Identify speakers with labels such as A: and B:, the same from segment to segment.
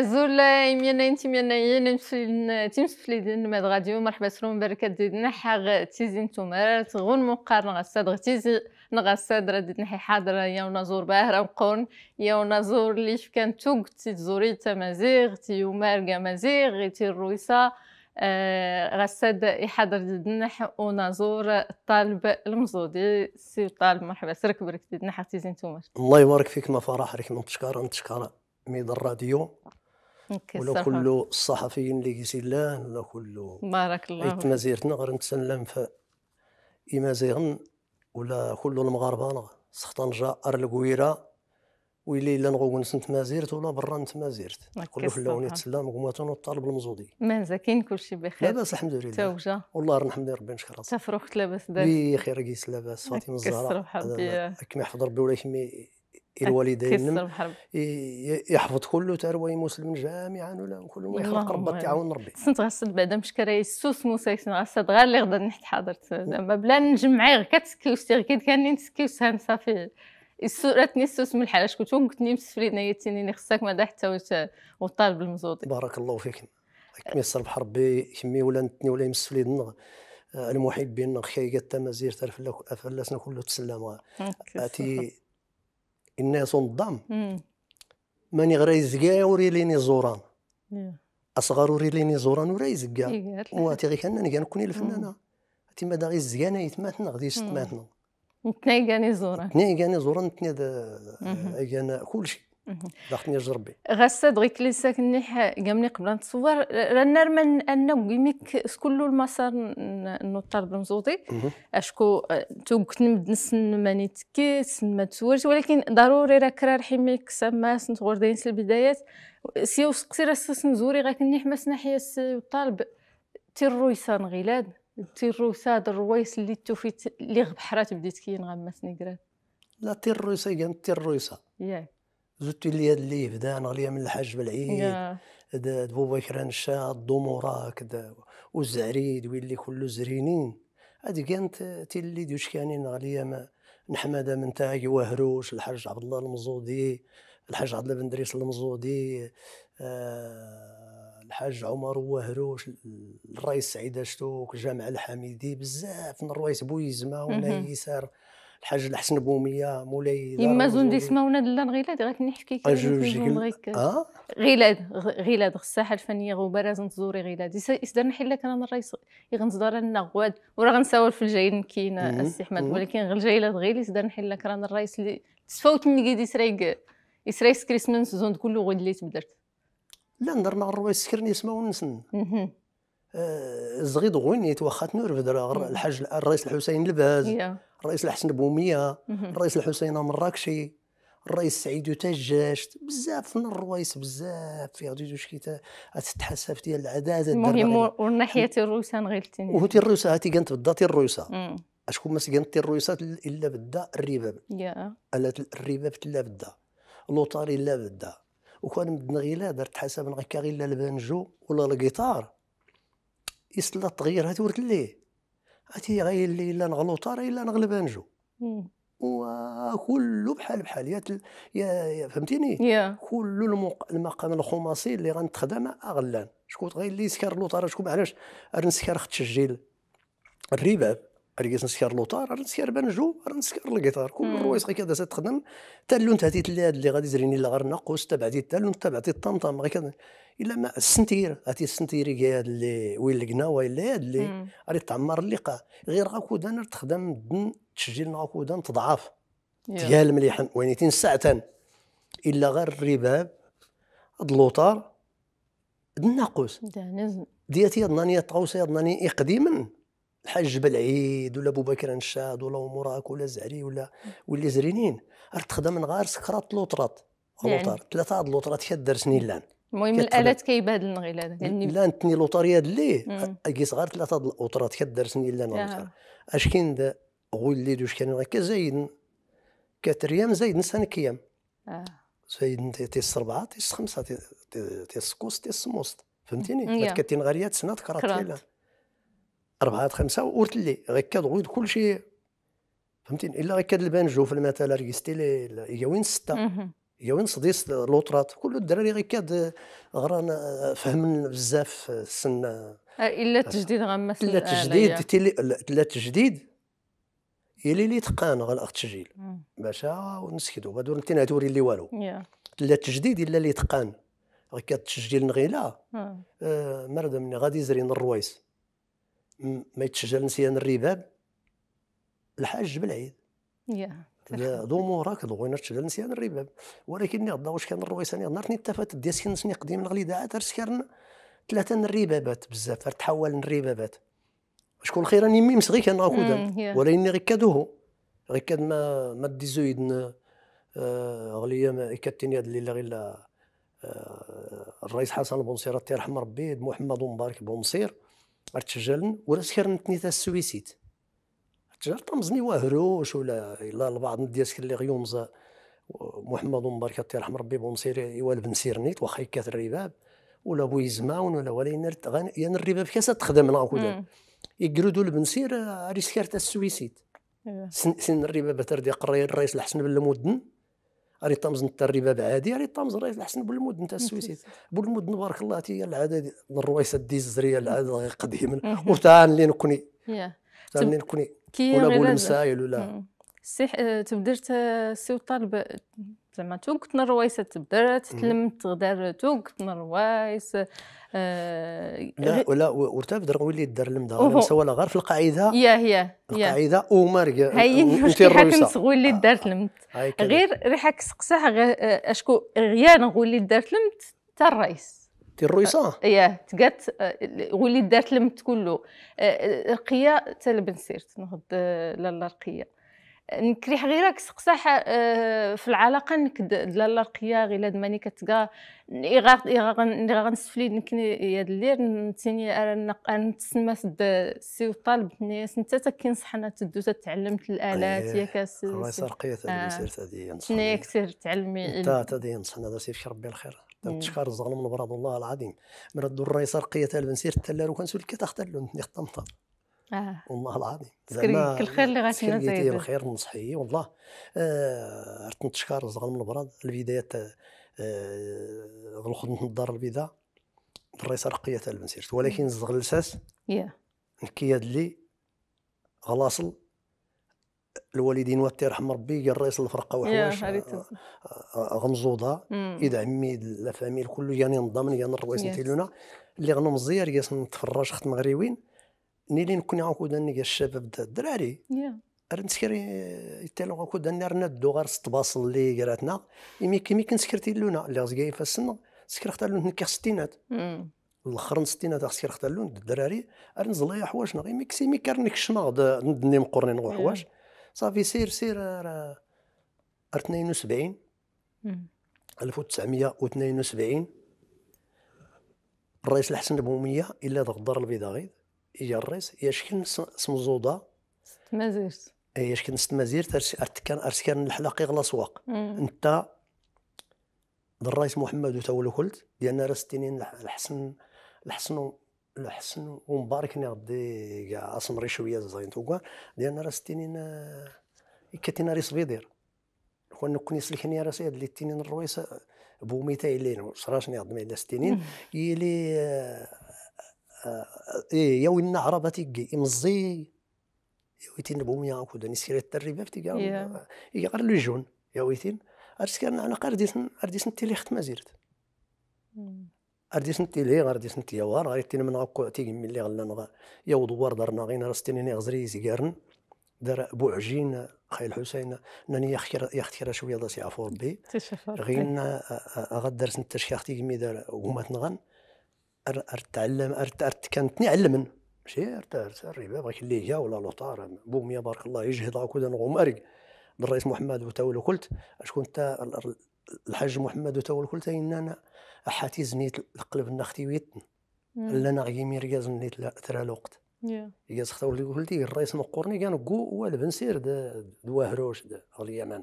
A: ازول يمينا انت مينا ين تمسفليدن ماد غاديو مرحبا سلوم بركة ديدنا حاغ تيزين نتوما تغون مقار نغساد غ تيزي نغساد راه ديدنا حي حاضر يا ونازور باهرة مقون يا ونازور لي كان توك تيتزوري تا مازيغ تيومار كا مازيغ تي الرويسة آه، غساد يحضر ديدنا ونازور الطالب المزودي سي طالب مرحبا سرك بركة ديدنا حاغ تيزين نتوما
B: الله يبارك فيك ما فرح ريك نتشكر نتشكر ميد الراديو ولا كل الصحفيين اللي قلتي لان ولا كل بارك الله فيك مازيرت نغر نتسلم في إما زيغن ولا كل المغاربه نغر سختان جا ار القويره ويلي الا نغون سنت مازيرت ولا برا نت مازيرت كل فلاوني تسلام غماتون والطالب المزودي
A: مازال كاين كلشي بخير لاباس الحمد لله توجه
B: والله الحمد ربي نشكر راسك
A: تفرخت لاباس دابا
B: بخير كيس لاباس فاطمه الزهراء كيما يحفظ ربي ولا كمي الوالدين يحفظ كله تروي مسلم جامعا ولا كل ما يخلق ربي تعاون ربي
A: سنت غسد بعدا مش كراي السوس موسى غسد غير اللي غدا نحت حضرت زعما نعم. بلا نجمع غير كتسكيو سير كي كان نسكيو سهم صافي سورتني السوس من الحال كنت قلتني مسفرينا يتيني خصك ماذا حتى وطالب المزوطي بارك
B: الله فيك ميسر صرف ربي كمي ولا نتني ولا يمسفلي دنا آه، المحبين خيقات تمازير ترفلا فلسنا كله تسلم
C: اتي
B: الناس نظام ماني غير يزكا ليني زوران اصغر ليني زوران ورا يزكا
C: إيه، واتي
B: غير كان نكون كوني الفنانه تي مادا غير الزكانه يتماتنا غادي يستماتنا
A: نتناي زوران
B: نتناي زوران نتناي كلشي ضغطني جربي
A: غسد غير كليسا كنيح قامني قبل نتصور رانا من ان ويميك له المسار نوطر بنزوطي اشكو تو كنت نسن ماني تكي سن ما تسورش ولكن ضروري راه كرا حميك سما سنتغور داين البدايات سي وسقسي راه سنزوري غاك نيح ما سنحيا الطالب تيرويسان غيلاد تيروساد الرويس اللي توفيت اللي غبحرات بديت كي نغمس نقرات لا
B: تيرويسا كان تيرويسا ياك زدت لي هذا الليف بدا نغليها من الحاج بالعيد كران الشاط دومورا كذا والزعريد ويلي كلو زرينين هذه كانت تيلي دوش كاني من نحمد من تاعي وهروش الحاج عبد الله المزودي الحاج عبد الله بن دريس المزودي آه الحاج عمر وهروش الرئيس سعيد اشتوك جامع الحميدي بزاف من الرئيس بويزما ونايسر الحاج الحسن بوميه مولاي
A: يما زون دي سما وناد لا غيلاد غاك نحكي كي غيك آه؟ غيلاد غيلاد الساحه الفنيه غبره لازم تزوري غيلاد يصدر نحل لك انا مره يغنصدر لنا غواد وراه غنساول في الجايين كاين السي احمد ولكن غير الجايلات غير يصدر نحل لك رانا الرئيس اللي تسفوت من كيدي سريك يسريس كريسمس زون كله غود اللي تبدرت
B: لا نهار مع الرويس سكرني يسمعوا ونسن آه، زغيد غنيت واخا تنور بدرا الحاج الرئيس الحسين الباز الرئيس الحسن بوميه الرئيس الحسين مراكشي الرئيس سعيد تجاشت بزاف من الروايس بزاف في غادي كي تتحسف ديال العداد المهم
A: والناحيه الروسه التنين وهو الروسه
B: هاتي كانت بدا الروسه اشكون ما سكنت الروسه الا بدا الرباب الرباب تلا بدا لوطاري لا بدا وكان مدنا غير درت حساب غير البانجو ولا الجيتار يصلى التغيير هذا ورد ليه هاتي غير اللي الا نغلوطا راه الا نغلب انجو وكله بحال بحال يا, يا فهمتيني كل المقام الخماسي اللي غنتخدم اغلان شكون غير اللي يسكر لوطا شكون علاش نسكر خت تسجيل الرباب ريس نسكر لوطار راه نسكر بانجو راه نسكر القيطار كل الروايس غير كذا تخدم حتى اللون تيت اللي اللي غادي زريني لا غير ناقوس تبعتي حتى اللون تبعتي الطمطم غير كذا الا ما السنتير هاتي السنتير كي هاد اللي وين لقنا وين هاد اللي راه تعمر اللقاء غير غاكود تخدم دن تسجيل غاكود تضعف ديال مليح وينيتين ساعتان الا غير الرباب هاد اللوطار الناقوس دياتي هاد نانيا طاوسه هاد قديما الحاج بلعيد ولا بو بكر انشاد ولا مراك ولا زعري ولا واللي زرينين راه تخدم من غير سكرات لوطرات نعم. لوطر ثلاثه هاد لوطرات سنين الان
A: المهم الالات كيبادل غير هذا يعني لا
B: نتني لوطريه اللي كيس غير ثلاثه د كي دار سنين آه. اش كاين غول لي دوش كان زايد كتريام زايد نسان كيام آه. زايد تيس سبعه تيس خمسه تيس كوس تيس موسط فهمتيني كتين غير سنه كرات أربعة خمسة وقلت لي غير كل كلشي فهمتني إلا غير كاد البان في المثال ريستي لي وين ستة هي وين صديس لوطرات كل الدراري غير كاد آه، غران آه، فهمن بزاف السن آه،
A: الا التجديد مثلا الا التجديد
B: الا تجديد يلي اللي تقان غالاخ التسجيل باش ونسكتو هادو نتينا توري اللي والو الا تجديد الا اللي تقان غير كاد التسجيل نغيلا آه مرد مني غادي يزري الرويس ما يتشجر نسيان الرباب الحاج بالعيد يا ضمو راكض وين تشجر نسيان الرباب ولكن غدا واش كان الرويساني نهار نتفات ديال سكن سني قديم الغليدة عاد سكرن ثلاثة الربابات بزاف تحول الربابات شكون خير راني ميم صغير كان غاكودا ولكن غير كادوه غير كاد ما ما ديزويدن آه، غليا ما كاتيني هاد الليله غير آه، الرئيس حسن بنصير الله يرحم ربي محمد مبارك بونصير ارتجالن ولا سكرن تنيتا السويسيت تجار طمزني واهروش ولا الا البعض ديال سكر اللي غيومز محمد مبارك الله يرحم ربي بونسير يوال بن سيرنيت واخا يكات الرباب ولا بو يزماون ولا ولا ينرتغن يعني الرباب كاسا تخدم لا كودا يقردوا آه، ريسكار ريسكارت السويسيت إيه. سن, سن الرباب تردي قرايه الرئيس الحسن بن المدن اري طامز نتا الرباب عادي راه طامز راه الحسن بولمود نتا السويسي بولمود نبارك الله تي العاده الرويسه دي الزريه العاده قديما وتا اللي نكوني
A: تا اللي نكوني
B: ولا بول مسايل ولا
A: سي تبدلت سي طالب زعما توقت من تبدرت تلمت غدار توقت من الروايس آه، لا
B: ولا وارتبط درغ ولي دار المدا ولا غير في القاعده يا يا القاعده وما هاي ريحه كنصغو
A: اللي دار تلمت غير ريحه كسقساح آه، اشكو غيان غولي دار تلمت تا الرئيس تي الرئيسة ياه تقات آه، ولي دارت لمت كله رقية تا البنسير تنهض لالا رقية نكريح غيرك راك سقساح آه، في العلاقه انك دلال رقيه غير لاد ماني كتكا غا غنسفلي نكني يا دلير نتيني انا نتسنى السي وطالب الناس انت تا كينصحنا تدوز تعلمت الالات يا كاس الله يسرقيه آه، هذه سيرت
B: هذه شنو
A: كثير تعلمي انت
B: تا هذه نصحنا هذا سير ربي الخير تشكر زغلم من براد الله العظيم من رد الرئيس رقيه البنسير تلارو كنسول كي تختار لون نختم آه. والله العظيم زعما الخير اللي غاتينا زايد الخير ونصحيه والله آه عرفت نتشكر زغل من البراد البدايات آه من الدار البيضاء الرئيس رقية تاع المسيرت ولكن زغل الساس ياه نكياد اللي غلاصل الوالدين والتي يرحم ربي قال الرئيس الفرقه وحوايج آه، آه، غمزوضه اذا عمي لا فاميل كله يعني نضمن يعني الرئيس لونا اللي غنمزير ياس نتفرج خت مغربيين نيلي نكون غنكون داني الشباب الدراري راه نسكري يتالو غنكون داني رنا دو غير ستباصل اللي قراتنا كي كيمي كنسكر اللونه اللي غزكاي السن سكر ختا اللون نكي ستينات mm. الاخر ستينات سكر اختار اللون الدراري راه يا حواشنا غير كسي مي الشماغ ندني مقرنين غو حواش صافي سير سير راه 72 1972 mm. الرئيس الحسن بوميه الا ضغدر البيضاغي يجرس يشكن سمزوضة
A: مازيرت
B: يشكن ستمازيرت ارتكان ارتكان الحلاقي غلا سواق
C: انت
B: الرئيس محمد وتا ولو كلت ديالنا راه ستينين الحسن الحسن الحسن ومبارك ني غدي كاع اسمري شويه زين توكا ديالنا راه ستينين كاتينا ريس بيدير كون كوني سلكني راسي هاد اللي تينين الرويس بوميتا اللي شراش ني غدمي على ستينين يلي آه، إيه، يا يوي النعرة باتيكي مزي يويتين بوميا كود نسيري التربية باتيكي يا غير لو جون يويتين ارسكان انا قار ديسن ارديسن تيلي خت مازيرت ارديسن تيلي غار ديسن تيوار غار تين من غاكو من ملي غلا نغا يو دوار دارنا غينا راستيني ني غزري زيكارن دار بوعجين خي الحسين ناني يختير يختير شويه ضاسي عفور بي
A: غينا
B: آه، آه، غدرت شي اختي كمي دار وما تنغن ارتعلم أرت أرت كانتني علمن ماشي أرت أرت الربا بغيك اللي هي ولا لوطار بوميا بارك الله يجهد كود نغوم أرك الرئيس محمد وتاول قلت شكون انت الحاج محمد وتاول قلت إن أنا أحاتيز زنيت القلب نختي ويتن انا غيمي رياز نيت ترى الوقت yeah. خطاو اللي قلت الرئيس مقورني كان كو والبن سير دواهروش اليمن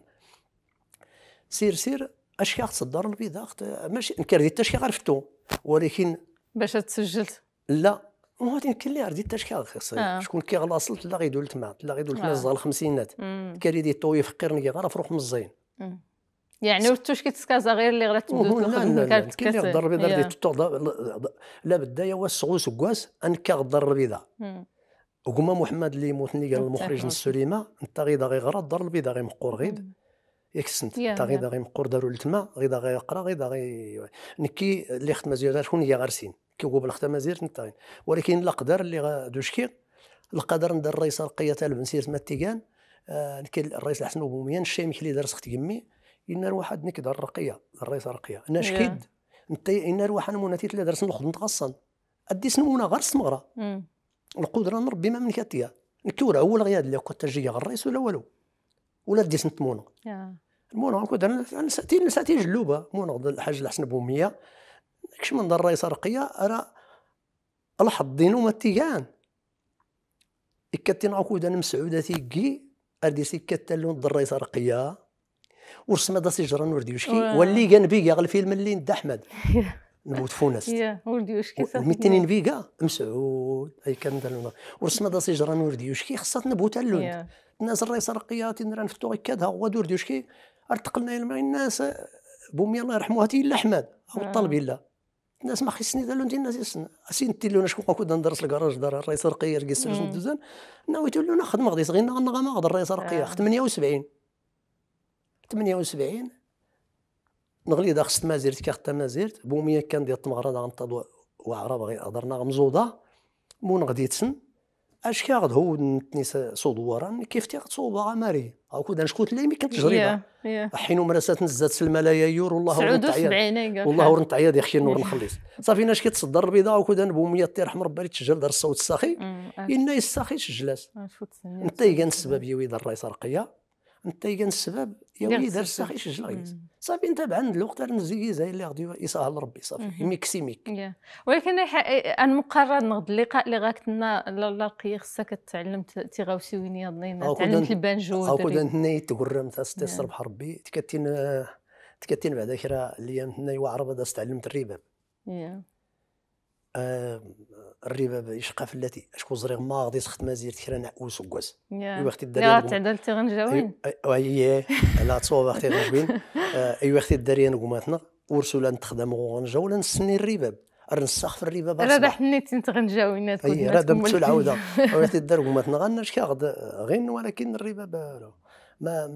B: سير سير اشكي خاص الدار البيضاء ماشي نكردي حتى شي غرفتو ولكن باش تسجلت لا ما غادي اللي لي رديت تشكيل خصني آه. شكون كيغلاصل تلا غيدول تما تلا غيدول تما آه. زال الخمسينات كاري دي طوي فقيرني كي غير فروح مزين
A: يعني واش كيتسكازا غير اللي غير تبدل لا لا لا كاين اللي غدر البيضاء اللي
B: تطوغ لا بدا وس وسغوس كواس كي غدر البيضاء وكما محمد اللي موتني قال المخرج من السليمه انت غيضا غير غرا الدار البيضاء غير مقور غيد ياك سنت تا داغي مقور دارو لتما داغي يقرا غير داغي نكي اللي خت مازير شكون هي غارسين كي هو بالخت مازير نتاين ولكن القدر اللي دوشكي القدر ندير الرئيس القية تاع البنسير تما التيكان آه، نكي الرئيس الحسن بوميان الشامي اللي دار سخت يمي إن الواحد نك دار الرقية الرئيس الرقية أنا شكيد نتا إن الواحد موناتي اللي درس نخدم تغصن أدي سنونا غير السمغرة القدرة نربي ما من نكي نكورة هو الغياد اللي كنت تجي الرئيس ولا والو ولا ديسنت مونا المونا نكون درنا ساعتين ساعتين جلوبه مونغ الحاج الحسن بوميه كش من دار الرئيس رقيه راه الحظ دينو ما تيان إكتين عقود أنا مسعودة تيجي أردي سكت لون الرئيس الرقيه ورسمة دا سجران وردي وشكي واللي كان بيا الفيلم اللي ند أحمد نبوت فونست
A: ورد يوشكي صافي ميتينين
B: فيغا مسعود اي كان دار ورسنا دا سيجرا ورد يوشكي خاصها نبوت اللون الناس الرئيس رقيه تنرا نفتو غير كذا هو دور يوشكي ارتقلنا الناس بومي الله يرحموها تي الا احمد او آه. الطلب الا الناس ما خصني دا لون الناس يسن اسين تي لون شكون كنت ندرس الكراج دار الرئيس رقيه رقيس دوزان ناويت لون خدمه غادي صغير نغنى غادي الرئيس رقيه 78 78 نغلي دا خص كي كاخ تمازيرت بومية كان ديال التمغرة دا غنطاد وعرب هضرنا مزوضة مون غدي تسن اش كي غد هو نتني صدورا كيف تي غتصوبا غماري كود انا نشكوت اللي كنت تجربة حين مراسات نزات سلملايا يور والله ورنت عياد والله ورنت عياد يا اخي نور نخليص صافي ناش كيتصدر البيضة كود انا بوميا تي رحم ربي تسجل دار الصوت الساخي إنا الساخي تسجلات انت كان السبب يويد الرئيس رقية انت كان السبب يا دار الساخ يشجلغيز صافي انت بعند الوقت راه نزيز زي اللي غادي يسهل ربي صافي ميكسي ميك
A: ولكن انا مقرر نغد اللقاء اللي غاك لا لقي خصك تعلم تيغاوسي وين ضنينا تعلمت البانجو او كنت
B: ني تقرمت استسربح نعم. ربي تكتين تكتين بعدا كرا اللي ني وعربه تعلمت الرباب آه، الربا يشقى في التي شكون زريغ غادي تخت مازير تكرا نعوس وكواز ايوا اختي الدراري لا تعدل التيغن اي لا تصوب اختي جاوين آه، ايوا اختي الدراري نقوماتنا ورسولا نتخدم غنجا ولا نسني الرباب الرنساخ في الرباب راه
A: حنيت انت غنجاوي اي راه دمت العوده اختي
B: الدار قوماتنا كاغد غين ولكن الرباب ما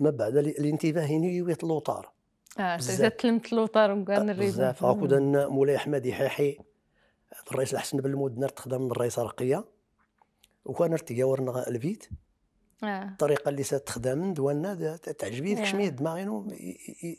B: ما بعد الانتباه ويت لوطار
A: اه تلمت لوطار وكان الريبو آه، بزاف هاكو
B: مولاي حمادي حيحي الرئيس الحسن بن خدم من الرئيس رقيه وكان ارتياور البيت آه. الطريقه اللي تخدم دوالنا تعجبني شمي شميه آه. دماغينو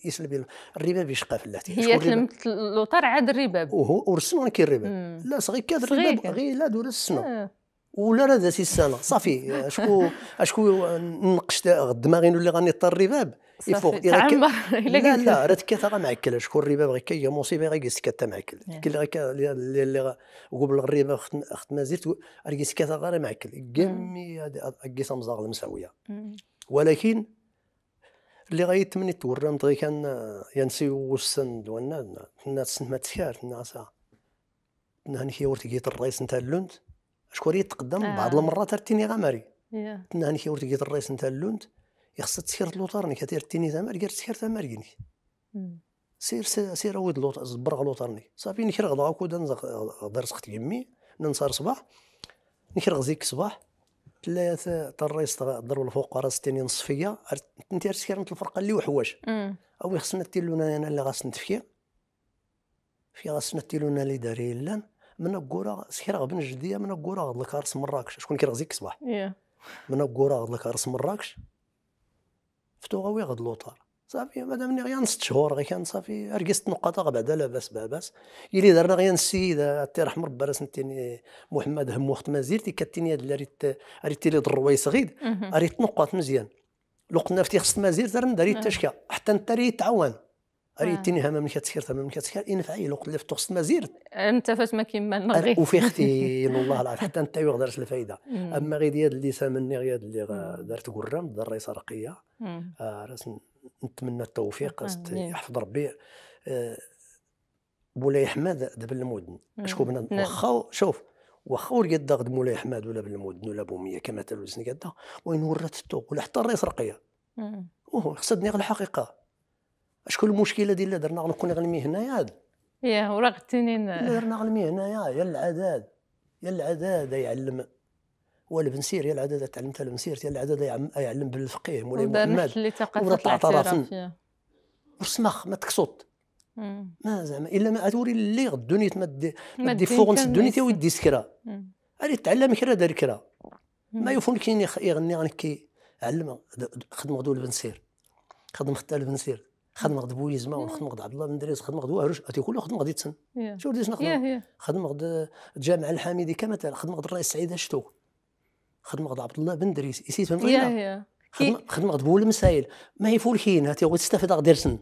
B: يسلب الرباب يشقى اللاتي هي تلمت
A: لوطار عاد الرباب
B: ورسم كي الرباب لا صغير كاد الرباب غير لا دور السنه آه. ولا راه دازي السنه صافي اشكو اشكو نقش الدماغين اللي غنطر الرباب يفوق تعمر لا لا راه تكثر ما عكل شكون الريبه بغي كي مصيبه غير قيس كتا ما عكل كي اللي اللي قبل الريبه اخت مازال قيس كتا غير ما عكل كامي قيس مزاغ المساويه ولكن اللي يتمني تورم غي كان ينسي يعني وسن دوانا الناس ما تسكار الناس نهني كي ورت كيت الرئيس نتاع اللونت شكون يتقدم بعض آه. المرات ارتيني غمري نهني كي ورت كيت الرئيس نتاع اللونت يخص تسير لوطارني كتير تيني ثمر غير تسير ثمر ماركني سير سير اود لوط زبرغ لوطارني صافي نكر غدا كودا درس خت يمي ننصار صباح نكر زيك صباح ثلاثة طريس ضرب الفوق راس تيني نصفية انت سكرة الفرقة اللي وحواش او خصنا تيلونا انا اللي غاس نتفكي في غاس تيلونا اللي داري لا من كورا سكرة غبن جدية من كورا غاد راس مراكش شكون كيرغزيك صباح إيه. من كورا غاد راس مراكش فتو غاوي غد لوطار صافي مادام ني غير ست شهور غي كان صافي رقصت نقاط بعدا لاباس باباس يلي درنا غير السيد تي رحم ربي راس سنتيني محمد هم وقت مازال تي كاتيني هاد ريت ريت تيلي الرويس صغيد ريت نقاط مزيان لو قلنا فتي خصت مازال درنا داري التشكا حتى انت ريت تعاون ريتيني ها مملكه تما تا مملكه سكير ينفعي لو قلت تقصد ما زيرت
A: انت فاش ما كيما نغي وفي اختي والله
B: العظيم حتى انت غدرت الفايده اما غير ديال اللي سامني غير اللي دارت قرام دار رئيسه رقيه
C: آه
B: راس نتمنى التوفيق آه، يحفظ ربي آه مولاي حماد دبل المدن شكون نعم. واخا شوف واخا قد غد مولاي حماد ولا بالمدن ولا بوميه كما تلوزني قد وين ورثته ولا حتى الرئيس رقيه وهو خصني غير الحقيقه شكون المشكله ديال اللي درنا غنكون غنمي هنايا هاد
A: ياه وراه اللي درنا
B: غنمي هنايا يا العداد يا العداد يعلم والبنسير يا العداد تعلمت البنسير يا العداد يعلم بالفقيه مولاي محمد وراه الاعتراف وسمخ ما تكسط ما زعما الا ما اتوري اللي غد الدنيا ما دي ما دي فوغنس الدنيا تا ودي سكرا غادي تعلم كرا دار كرا ما يفون كاين يغني غنكي علم خدم غدو البنسير خدم خدام البنسير خدمه غد بويزما وخدم غد عبد الله بن دريس خدمه غد واروش كله خدمه غد يتسن
C: شو شنو نخدم
B: خدمه غد الجامع الحميدي كمثل خدمه غد الرئيس سعيد هشتو خدمه غد عبد الله بن دريس يسيت فهمت خدمه غد بول مسايل ما هي كاين هاتي غد تستفيد غدير سن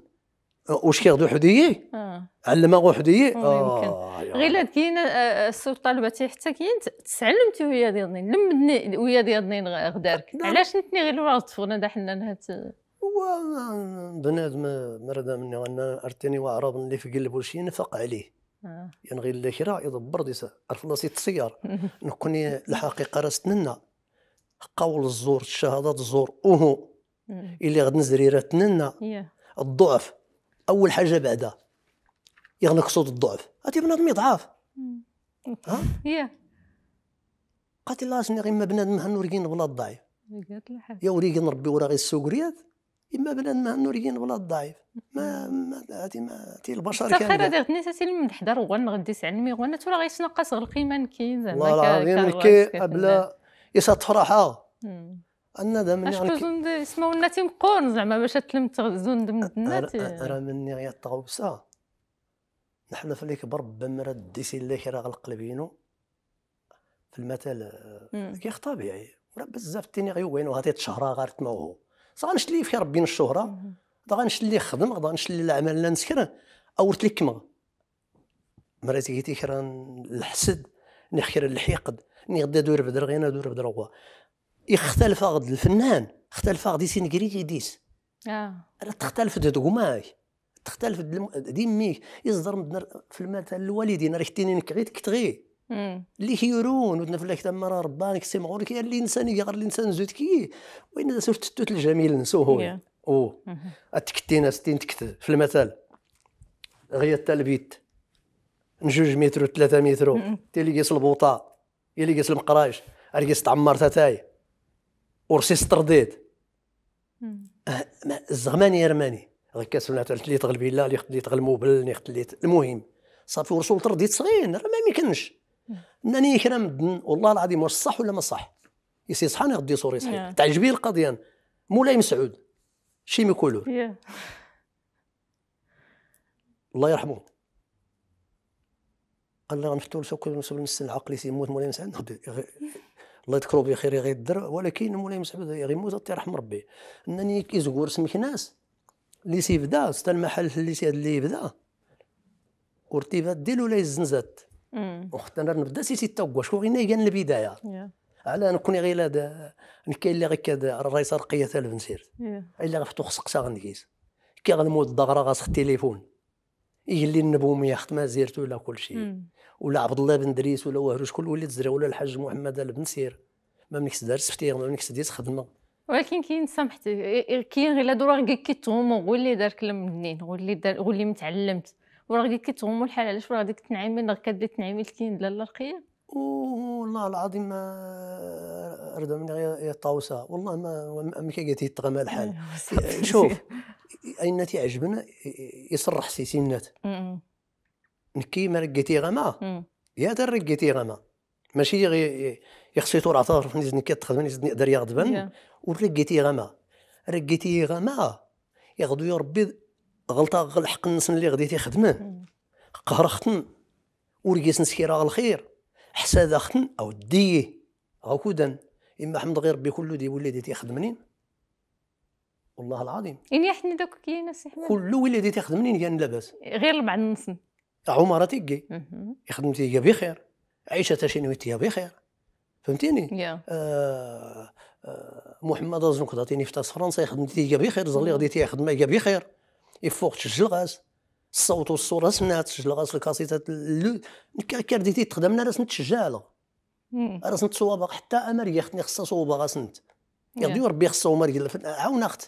B: واش كيغدو حديه آه. علم غو حديه
A: آه، غير هاد كاين السوق آه، طالباتي حتى كاين تعلمتي ويا ديال لمدني ويا ديال غدارك علاش نتني غير الوراس تفغنا دا حنا هاد
B: بنادم مرد من انا ارتني واعراب اللي في قلب وشي نفق عليه آه. ينغي يعني لا يدبر ديسا عرف سي تصير نكوني الحقيقه راه راستنا قول الزور الشهاده الزور اوهو اللي غد نزري راه yeah. الضعف اول حاجه بعدها يغنك صوت الضعف هاتي بنادم يضعف ها يا قاتل الله شنو غير ما بنادم هنوريكين بلا ضعيف يا وريقين ربي ورا غير السوكريات اما بلاد ما النوريين ولا الضعيف ما ما هذه ما تي البشر كامل خير هذا
A: الناس اللي من حدا وغن غدي سعلمي وغن تولى غيتنقص القيمه كي زعما والله
B: العظيم كي قبل يسا تفرحها
A: دا من اشكو زوند اسمو لنا مقون زعما باش تلم زوند من الناس راه
B: مني غير الطغوسه نحلف لك برب مرا ديسي الله كي راه غلقلبينو في المثل كيخ طبيعي ولا بزاف تيني غيوينو هاتي تشهره غير تموهو لي في ربي الشهره غنشلي خدم لي العمل لا نسكر اورت لك كما مرتي كي تكرا الحسد نخير الحقد ني غدا دور بدر غينا دور بدر هو يختلف غد الفنان اختلف غد يسينكري يديس اه تختلف د دوماي تختلف ديميك يصدر في المثل الوالدين راه كتيني نكغي تكتغي اللي كيرون وتنفلك تما راه ربانك سي اللي انسان الانسان اللي انسان زوت كي وين سوف تتوت الجميل نسوه او تكتينا ستين تكت في المثل أه، غير التلبيت نجوج متر ثلاثة متر تيلي قيس البوطة يلي اللي قيس المقراج اللي قيس تعمر تاي ورسيس ترديد الزغماني يرماني غير من تاع تليت غلبي لا اللي تغلمو بل اللي المهم صافي ورسول ترديد صغير راه ما يمكنش انني كلام والله العظيم واش صح ولا ما صح يسي صحان يغدي صوري صحيح yeah. تعجبني القضيه مولاي مسعود شي ما
C: yeah.
B: الله يرحمه قال لي غنفتو نسكر نسول نسن عقلي سيموت مولاي مسعود الله يذكره بخير غير الدر ولكن مولاي مسعود غيموت يرحم ربي انني كيزور سمك ناس اللي سيبدا ست المحل اللي سي اللي ورتيبات ديالو لا يزنزات وقت انا نبدا سي سي تاكوا شكون غينا كان البدايه على كوني غير هذا نكاي اللي غير كاد الرئيس رقية تاع البنسير الا غفتو خصك ساغ نكيس كي غنموت الدغره غاسخ التليفون اللي نبو مي ما زيرتو ولا كل شيء ولا عبد الله بن دريس ولا وهروش كل وليد زرا ولا الحاج محمد البنسير ما منكش دار سفتيغ ما منكش ديس خدمه
A: ولكن كاين سامحتي إيه، إيه، كاين غير لا دور كي توم غولي دار كلام منين غولي دار غولي متعلمت وراه غادي كتغمو الحال علاش ولا غادي تنعمي راه كتبدا تنعمي لكين لا الرقيه
B: والله العظيم ما رضا من غير الطاوسة والله ما ما كيقاتي يتغمى الحال إيه، شوف اين تيعجبنا يصرح سي سينات نكي ما رقيتي غما يا رقيتي غما ماشي غير يخصي طور عطاف فني زدني كتخدم فني زدني نقدر يغضبن ورقيتي غما رقيتي غما يغدو يا ربي غلطه غل حق الناس اللي غادي تيخدمه قهر ختن ورقيس على الخير حساد ختن او ديه غاكودا اما حمد غير ربي كله دي ولادي تيخدمني والله العظيم
A: يعني حنا دوك كاين سي حمد كل
B: ولادي تيخدمني كان لاباس
A: غير بعد النسن
B: عمر تيكي يخدم تيكي بخير عيشه تشينوي تيكي بخير فهمتيني yeah. آه آه محمد زنك عطيني في فرنسا يخدم تيكي بخير زلي غادي تيخدم بخير يفوق تسجل غاز الصوت والصوره سمعت تسجل غاز الكاسيتات كارديتي تخدمنا راس نتشجال راس نتصوابق حتى امر ختني خصها صوبه سنت يغدي ربي خصها مريا عاون اخت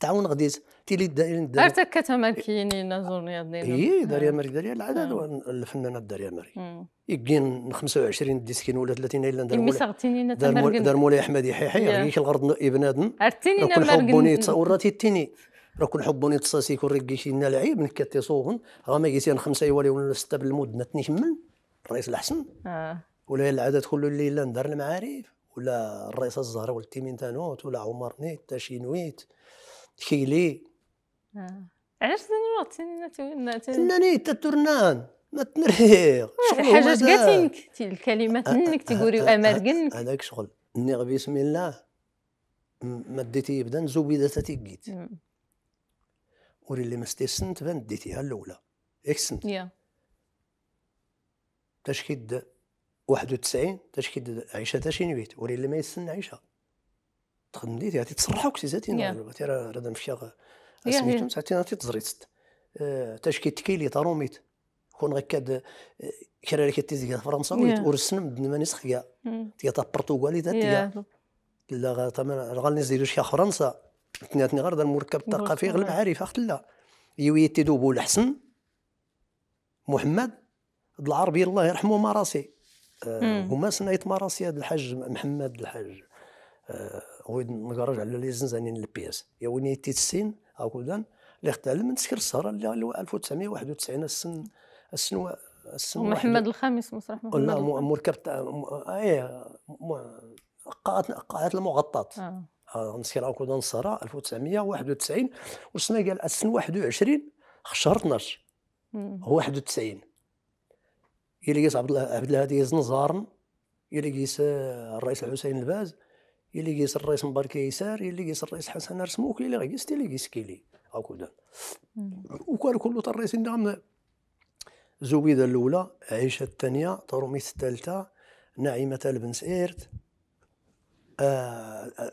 B: تعاون غديت تيلي دايرين دايرين
A: ارتك كتما كاينين زورنيا دينا اي
B: داريا مري داريا العدد الفنانات داريا مري يكين 25 ديسكين ولا 30 الا
A: دار مولاي دار
B: مولاي احمد يحيحي غير الغرض ابنادم
A: عرفتيني انا حبوني وراتي
B: تيني راه كون حبوني تصاسي كون ريكيشي لنا العيب من صوغن راه ما كيسيان خمسه يوالي ولا سته بالمدنه تنيشمن الرئيس الحسن آه. ولا العدد كله اللي لا دار المعارف ولا الرئيس الزهراء ولا التيمين تانوت ولا عمر نيت تاشينويت كيلي
A: آه. علاش تنوت تنوض تناني
B: تترنان ما تنريغ حاجات كاع
A: الكلمات أه، منك تيقولي أه، امر
B: هذاك شغل نيغ بسم الله ما ديتي يبدا نزوبيدا تيكيت واللي ما استسنت فان ديتيها الاولى اكسنت yeah. تشكيد 91 تشكيد عيشه تشينويت وري اللي ما يسن عيشه تخدم ديتي غادي تصرحوا كنتي زاتي غادي راه نمشي سميتو ساعتي غادي تزريت آه، تشكيد تكيلي تاروميت كون غكاد آه، كراري كتيزيك فرنسا ويت ورسن بن ما خيا تيا تا برتغالي تا تيا لا غا تما غا نزيدو شي فرنسا اثنيناتني غرض المركب الثقافي غير المعارف اخت لا يويتي دوبو الحسن محمد العربي الله يرحمه مراسي آه هما سنايت مراسي هذا الحاج محمد الحاج آه ويد نقرج على لي زنزانين البياس يا وني تيتسين هكذا اللي من تسكر السهره اللي 1991 السن السن السن محمد
A: الخامس مسرح محمد لا
B: مركب ايه قاعات المغطاه آه. نسيراكو دنصرة 1991 وصلنا قال السن 21 شهر 12 91 يلي قيس عبد عبد الهادي زنزارن يلي قيس آه، الرئيس الحسين الباز يلي قيس الرئيس مبارك يسار يلي قيس الرئيس حسن رسموك يلي قيس إلى قيس كيلي هكذا وكان كل الرئيس نعم زبيدة الأولى عيشه الثانية طروميس الثالثة نعيمة بن سئيرت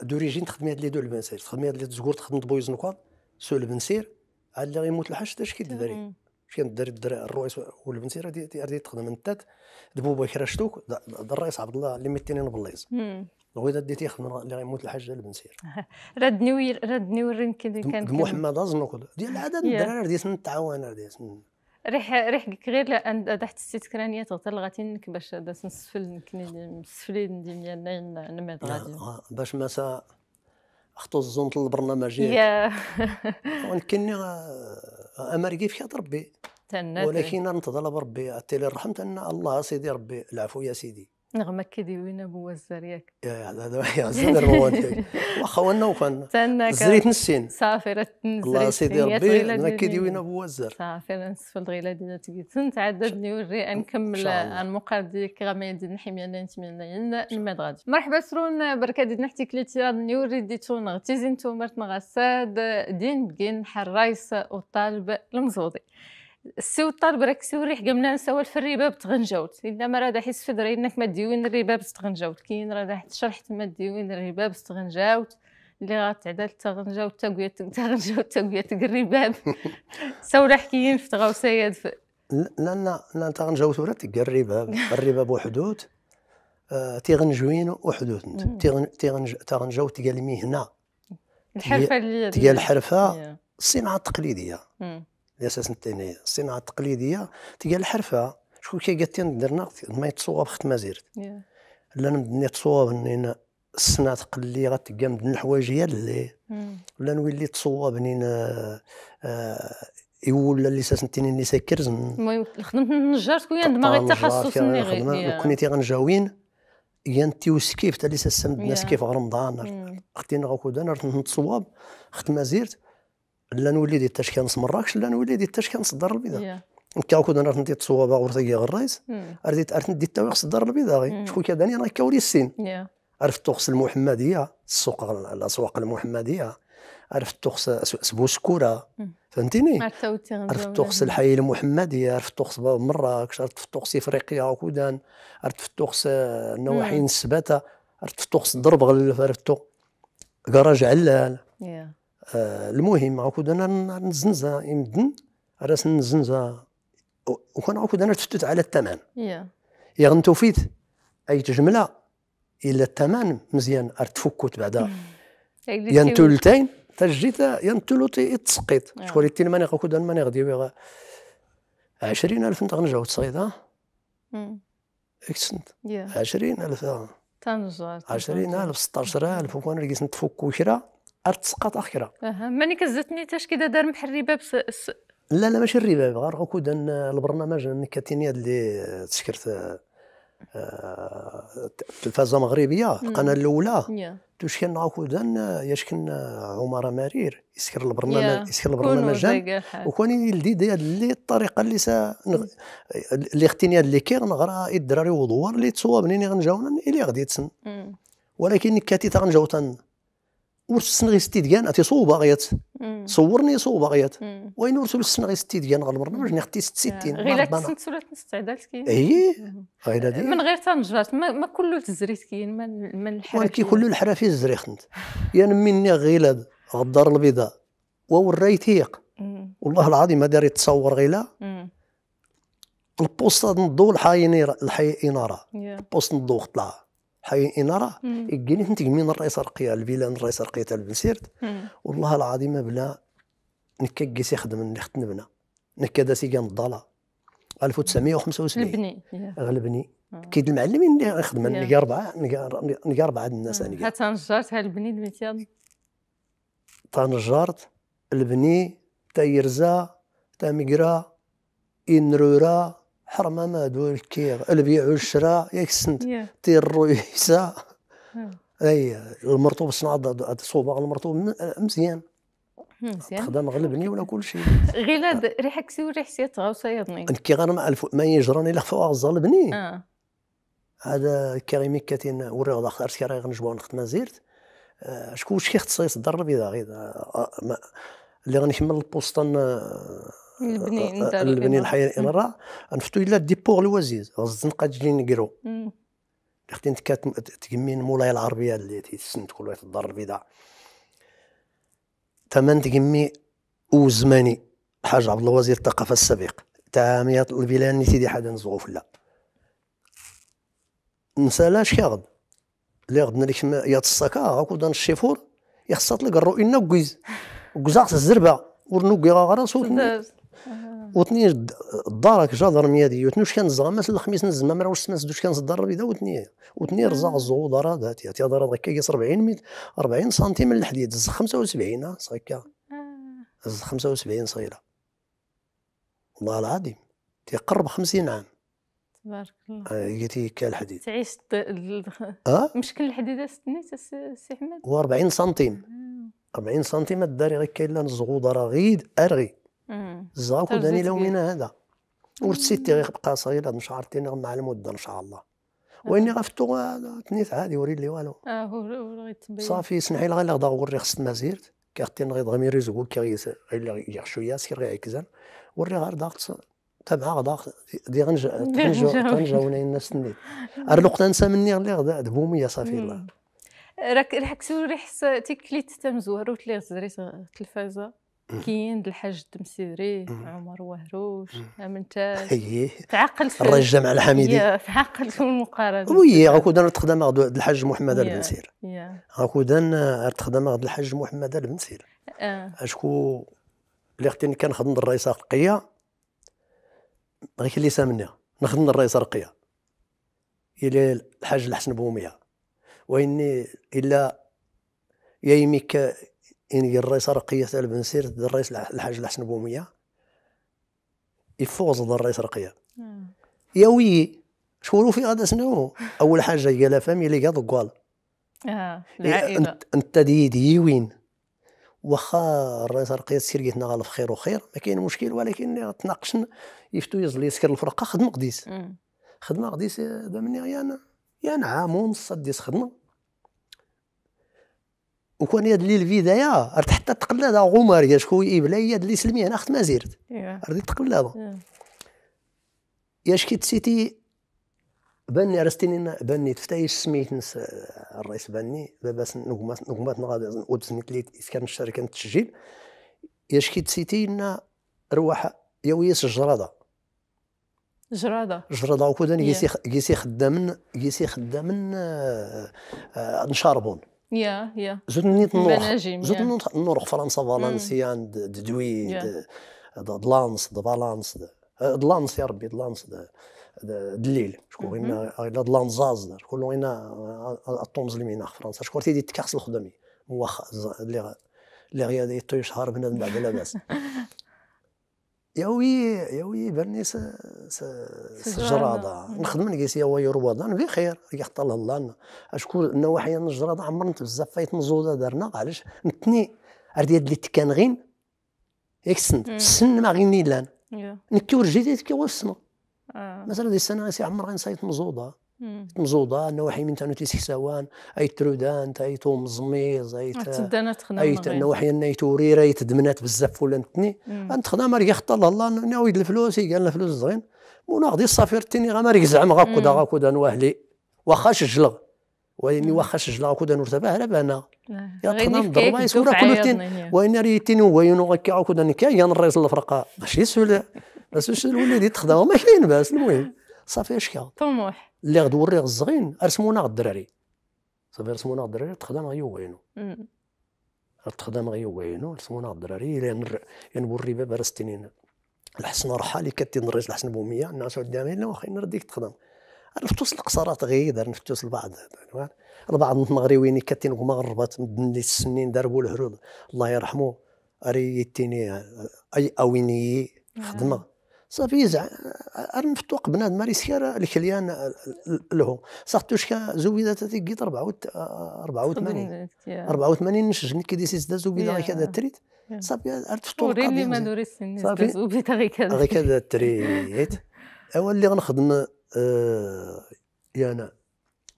B: دوريجين آه، تخدمي هاد لي دو البنسير تخدمي هاد لي تزكور تخدم بويز نكوار سو البنسير عاد اللي غيموت الحاج حتى شكي الدراري شكي الدراري الدراري الرئيس والبنسير غادي تخدم من التات دبوبا كراشتوك الرئيس عبد الله اللي ميتينين بلايص وإذا ديتي خدمة اللي غيموت الحاج البنسير
A: راد نوير راد نوير يمكن كان محمد ازنوك
B: ديال العدد الدراري ديال التعاون ديال
A: ريح ريح غير لان تحت السيت كرانية تغطى لغاتينك باش داس نسفل كني مسفلين ديال نمد غادي
B: باش مسا خطو الزون البرنامج يا ولكن امريكي في خاطر ربي ولكن نتظل بربي التيلي رحمت ان الله سيدي ربي العفو يا سيدي
A: غما كدي وين بوزر ياك
B: يا هذا يا زير مواليك واخا وانا وفانا زريت نسين
A: صافي راه الله سيدي ربي انا كدي وين بوزر صافي نسفل دغيا لدينا تقيت نتعدد نوري نكمل المقال ديك غما يدي نحمي انا نتمنى ما غادي مرحبا سرون بركة دي نحتي كليتي نوري تون غتيزين تومرت مغساد دين بكين حرايس وطالب المزودي السي راك بركسي الريح قمنا نسوال في الرباب تغنجوت الا ما راه حيس في دري انك ما ديوين الرباب تغنجاوت كاين راه حيت شرحت ما ديوين الرباب تغنجاوت اللي غتعدى تغنجوت تاقويا تغنجوت تاقويا الرباب سولا حكيين في تغاوسياد
B: لا لا لا تغنجوت ولا تلقى الرباب الرباب وحدود آه، تيغنجوين وحدود تيغنج تغنجاوت تلقى المهنه
C: الحرفه ديال الحرفه
B: الصناعه التقليديه الاساس الثاني الصناعه التقليديه تلقى الحرفه شكون كي قالت درنا ما يتصوب خت مازيرت لا نبني تصوب نين الصناعة تقلي غتلقى دن الحوايج هي اللي ولا mm. نولي تصوب نين آه، يولى اللي ساس نتيني اللي ساكرزن
A: المهم خدمت النجار تكون
B: غير التخصص اللي غير لو تي غنجاوين انت وسكيف تاع اللي ساس الناس كيف رمضان mm. اختينا غاكودان رت نتصوب خت مازيرت لا نولي دي تاش كانس مراكش لا نولي دي تاش كانس الدار البيضاء انت نكا كون انا ارتندي تصوابا غورتي ارت ارتندي تاو خص الدار البيضاء غي شكون كاداني راه كاولي السين عرفت تخص المحمديه السوق الاسواق المحمديه عرفت تخص سبوسكوره فهمتيني
A: عرفت تخص الحي
B: المحمديه عرفت تخص مراكش عرفت تخص افريقيا وكودان عرفت تخص آه، نواحي السباته عرفت تخص الضرب عرفت كراج علال yeah. آه، المهم عاود انا نزنزا يمدن راس نزنزا وكان عاود انا تفتت على الثمن يا يا يا اي تجمله الا الثمن مزيان ارتفكت بعدا
A: يا ثلثين
B: تجيت يا ثلثي تسقيط yeah. شكون تين ماني عاود انا ماني غادي 20000 انت غنجاو تصيدا اكسنت 20000
A: تنجات 20000
B: 16000 وكان لقيت نتفك وشرا ارتسقط اخيرا
A: اها ماني كزتني تاش كي دار محل الرباب
B: لا لا ماشي الرباب غير ان البرنامج كاتيني هاد اللي تسكرت التلفازه آه، المغربيه القناه الاولى توش كان ان ياش كان عمر مرير يسكر البرنامج يسكر البرنامج وكوني يلدي هذه اللي الطريقه اللي سا اللي ختيني هاد اللي كير نغرا الدراري ودوار اللي تصوابني غنجاونا اللي غادي تسن ولكن كاتي تغنجاو تن ورسنا سنغي ستي ديان اتي صوبا غيات صورني صوبا غيات وين ورسوا للسن ستي ديان غنمر ما جني ست ستين غير كنت
A: ولا تنستعدلت كاين اي غير هذه من غير تنجرات ما, ما كلو تزريت كاين من من كلو كي كله خنت
B: يا يعني مني غيلاد غدار البيضاء ووريت والله العظيم ما داري تصور غيلا البوست نضو الحي الحي البوست نضو طلع حي اناره كاين أنت من الرئيس الرقيه البلان الرئيس الرقيه تاع بن سيرت والله العظيم بلا نكا كيس يخدم نخت نبنا نكدا سي كان الضاله 1975 لبني غلبني كيد المعلمين اللي نخدم نلقى اربعه نلقى اربعه الناس انا
A: تنجرت البني المثال
B: تنجرت البني تا يرزا تا مقرا انرورا حرمه ما دول كير البيع والشراء ياك سنت تير الرويسه اي المرطوب صنع الصوبه المرطوب مزيان مزيان خدام غلبني ولا كل شيء
A: غير ريحك سي وريح سي تغاوصه يضني
B: كي غير ما, ما يجراني لا خفوا غزلبني آه. هذا كريمي كاتين وريغ داخل ارسكي راه غنجبو نخت ما زيرت آه، شكون شكي خت صيص الدار البيضاء غير آه، اللي غنكمل البوسطه
C: البنين أه، أه، البنين الحي مرة
B: نفتو إلا ديبور الوزيز الزنقة تجي نقرو كات تكمين مولاي العربية اللي تيسند كل الدار البيضاء تمن تكمي وزماني حاج عبد الله وزير الثقافة السابق تامية اللي سيدي حدا نزغوف لا نسالاش كاغد اللي غدنا ليك يا السكا هاكو الشيفور يخصها تلقى الرؤية وكويز وكوزا الزربة ورنو كيغا غا راسو وتني دارك جدر ميادي واش كان زغا مثل الخميس نز ما مراوش سماس واش كان الدار البيضاء وتني وتني رزع الزو دار هاتي هاتي دار هكا 40 ميت 40 سنتيم من الحديد زد 75 هكا زد 75 صغيره والله العظيم تيقرب 50 عام
A: تبارك الله آه،
B: قلتي كا الحديد
A: تعيش اه مشكل الحديد سنيت سي حماد و
B: 40 سنتيم 40 آه. سنتيم الدار غير كاين لا نزغو راه غيد ارغي الزراكوداني لومنا هذا ورسيتي غير بقى صغير هاد الشعر تينا مع المده ان شاء الله واني غفتو تنيت عادي وريد لي والو
A: اه غيتبين صافي سمحي لي
B: غير غدا غوري خص مازيرت كاختي نغيض غمي ريزو كي غير شويه سير غير عكزان وري غير داقت تبع غدا دي غنجا غنج تنجو تنجاونا الناس ني الوقت ننسى مني غير غدا دبوميه صافي الله
A: راك راك سوري حس تيكليت هروت لي غزريت التلفازه كاين الحاج الدمسيري عمر وهروش امنتاج حييه تعقل الرجال مع الحميدي تعقل في المقارنه وي
B: راكو دان تخدم غاد الحاج محمد البنسير راكو آه. دان تخدم غاد الحاج محمد البنسير اشكو اللي اختي كنخدم الرئيس رقيه غير اللي سامني نخدم الرئيس رقيه الى الحاج الحسن بوميه واني الا يا يميك يعني إن الرئيس رقية تاع سير الرئيس الحاج الحسن بومية يفوز الرئيس رقية آه. يا وي شكون في غادا سنو أول حاجة هي لا فامي اللي قاعد قال أنت دي وين واخا الرئيس رقية سير سيريتنا غالف خير وخير ما كاين مشكل ولكن تناقش يفتو يزلي يسكر الفرقة خدمة قديس خدمة آه، قديس دا مني يا يعني عام ونص ديس خدمة وكان يد لي البدايه رد حتى عمر غماريه شكون بلا يد لي سلميه انا اخت ما زيرت إيه. ردي تقلادها إيه. ياش كي تسيتي باني رستيني باني تفتايش سميت نس آه، الرئيس باني لاباس نقمات نقمات غادي نقود سميت كان الشركه التسجيل يا شكيت تسيتي لنا رواح يا وياس الجراده جراده جراده وكذا كيسي إيه. خدام كيسي خدام آه، آه، نشاربون
A: يا يا
B: جد نيت نروح جد نروح فرنسا فالنسيا عند دوي دلانس دفالانس دلانس يا ربي دلانس دليل شكون غينا غينا دلانزاز شكون غينا الطونز ميناخ فرنسا شكون تيدي تكاس الخدمي واخا اللي اللي غير يشهر بنادم بعد لاباس يا وي يا وي برني س س سجرادة نخدم نقيس ياوي روضان في خير يخطى الله اشكون النواحي الجرادة عمرنا بزاف فايت نزودة دارنا علاش نتني اردي اللي تكان غين ياك السن السن ما غيني نيلان نكي ورجيتي تكي وسنا آه. مثلا دي السنة عمرنا سي عمر غنسايت مزودة مزودان نواحي من تانو تيسكساوان اي ترودان اي توم زميز اي اي نواحي اي تورير اي تدمنات بزاف ولا نتني خدام راه يخطر الله ناوي الفلوس يقال فلوس زغين مون غادي الصفير تيني غا مارك زعما غاكودا غاكودا نواهلي واخا شجلغ ويني واخا شجلغ كودا نرتبه على بانا
C: يا تخدم ضربه يسورا كلوتين
B: وين ريتين وين كودا نكاي يا نريز الفرقه ماشي سولا بس واش الوليد يتخدم ما كاين باس المهم صافي اش طموح اللي غدوري الزغين ارسمونا الدراري صافي رسمونا الدراري تخدم وينو تخدم وينو رسمونا الدراري الى نوري بابا رستنين الحسن رحالي كاتي نريس الحسن بوميه الناس قدامي لا واخا نرديك تخدم نفتوس القصارات غير دار نفتوس البعض البعض المغربيين كاتي نقوم غربات مدني السنين داربو الهرود الله يرحمه ريتيني اي اويني خدمه آه. صافي زعما نفتوق بنادم ريسكا الكليان له صح توشكا زويدات هذيك قيت 84
C: 84
B: نش كي ديسي زدا زويده غير كذا تريت صافي تفتوق وري اللي ما
A: نوريس صافي زويده غير كذا غير كذا تريت
B: هو اللي غنخدم آه، يانا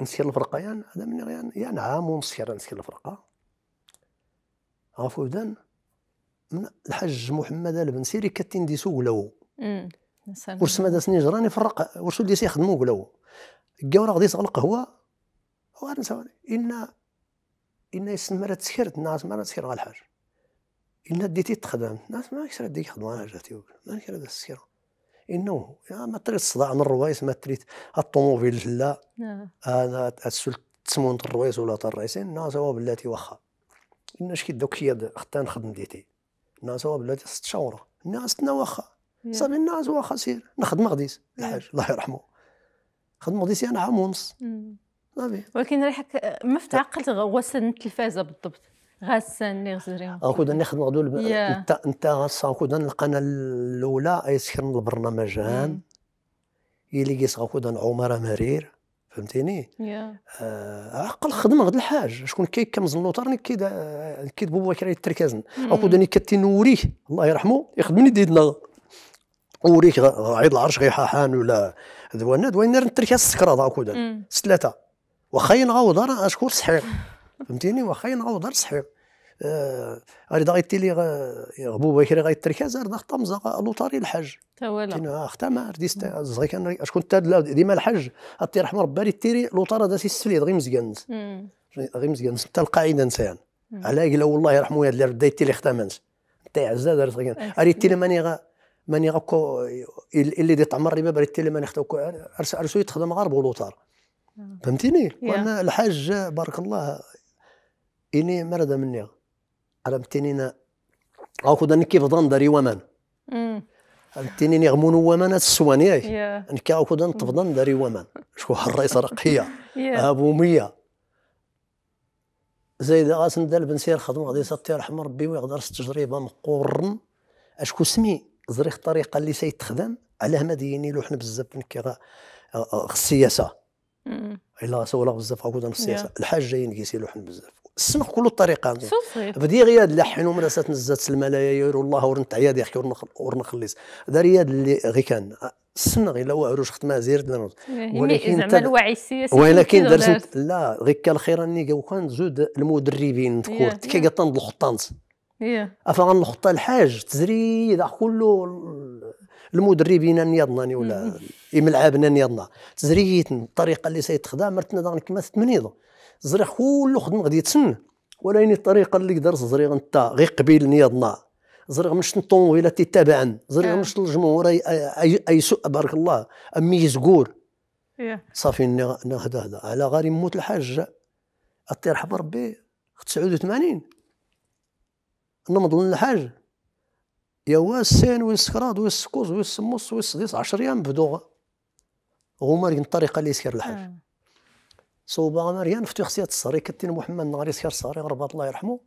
B: نسير الفرقه يانا هذا من يانا عام ونسير نسير الفرقه عفوا من الحاج محمد البنسيري كاتين ديسو ولاو
A: امم واش
B: ما داسني جراني فرق واش اللي سيخدمو قلاو كاو راه غادي يسغل القهوة وغادي نساوي ان ان يسمى راه تسكرت الناس ما راه تسكر غالحاج ان ديتي تخدم الناس ما كثر ديك خدمه انا جاتي ما كثر هذا السكر انه يا ما تريت الصداع من الروايس ما تريت الطوموبيل لا آه. أنا السلت تسمون الرويس ولا الرئيسين الناس هو بلاتي واخا الناس شكي دوك هي خطان ديتي الناس هو بلاتي ست شهور الناس تنا واخا صافي الناس هو خسير نخدم غديس الحاج الله يرحمه خدم غديس انا يعني عام ونص
A: صافي ولكن ريحك ما فتعقلت غسل التلفازه بالضبط غسان اللي غزريهم
B: نخدم ناخذ انت انت غاسا غنكون القناه الاولى يسكن البرنامج هان يلي كيس غاكود عمر مرير فهمتيني
C: yeah.
B: آه عقل خدمه غد الحاج شكون كي كمزن نكي نكيد نكيد بوبكري التركازن mm. اكو كتي نوريه الله يرحمه يخدمني ديدنا وريك عيد العرش حاحان ولا دواناد وين نتركها السكره ضاكو دان ثلاثه واخا ينغوض راه شكون صحيح فهمتيني واخا ينغوض صحيح آه، اريد غير تيلي غبوبه كري زار اريد طمزه لوطاري الحج تا اختا ما رديست زغي كان شكون تا ديما الحج اطي رحم ربي تيري لوطار سي السفليد غير مزيان غير مزيان حتى القاعده نسيان على قال والله يرحمو يا اللي بدا تيلي ختامنت انت عزاز اريد تيري ماني ماني غاكو اللي دي تعمر ريما بريت تيلي ماني خداو عرسو ارسو يتخدم غير بولوطار نعم. فهمتيني وانا الحاج بارك الله اني مرد مني على انا غاكو داني كيف ظن داري ومان متنين غمون ومان السواني كي غاكو دان تفضن داري ومان شكو الرئيس رقيه ميه زايد غاسن دال بن سير خدم غادي يسطي رحم ربي ويقدر التجربه مقورن اشكو سمي زريخ الطريقه اللي سيتخدم علاه ما ديني حنا بزاف كي آه، آه، السياسه الا سولا بزاف عقود السياسه الحاج جايين لو حنا بزاف السمك كل الطريقه بدي غياد لحن مراسات نزات الملايير والله الله ورنت عيادي يحكي ورنخليس هذا رياد اللي غي كان آه، السنه غير لو عروش خدمة زير دلنوز إيه، ولكن زعما الوعي
A: السياسي ولكن درت
B: لا غير كان خير اني كان زود المدربين تكور كي قطن الخطانس إيه. افغنخطى الحاج تزري ذا كله المدربين نيضنا ولا الملعبنا نيضنا تزريت الطريقه اللي سيتخدم مرتنا داغ كما تمنيض زري كله خدم غادي يتسن ولكن الطريقه اللي قدرت زري انت غير قبيل نياضنا زري مش الطوموبيله تتابعن زري آه. مش الجمهور اي, أي, أي سوء بارك الله امي زقور إيه. صافي نهدا هذا على غير يموت الحاج اطير حب ربي 89 من الحاج يا واسين ويس ويسكوز ويسموس ويسديس ويس 10 ايام بدوغه هما الطريقه اللي يسكر الحاج آه. صوبا مريان فتو خصيات الصري كتين محمد نهار يسكر الصري رباط الله يرحمه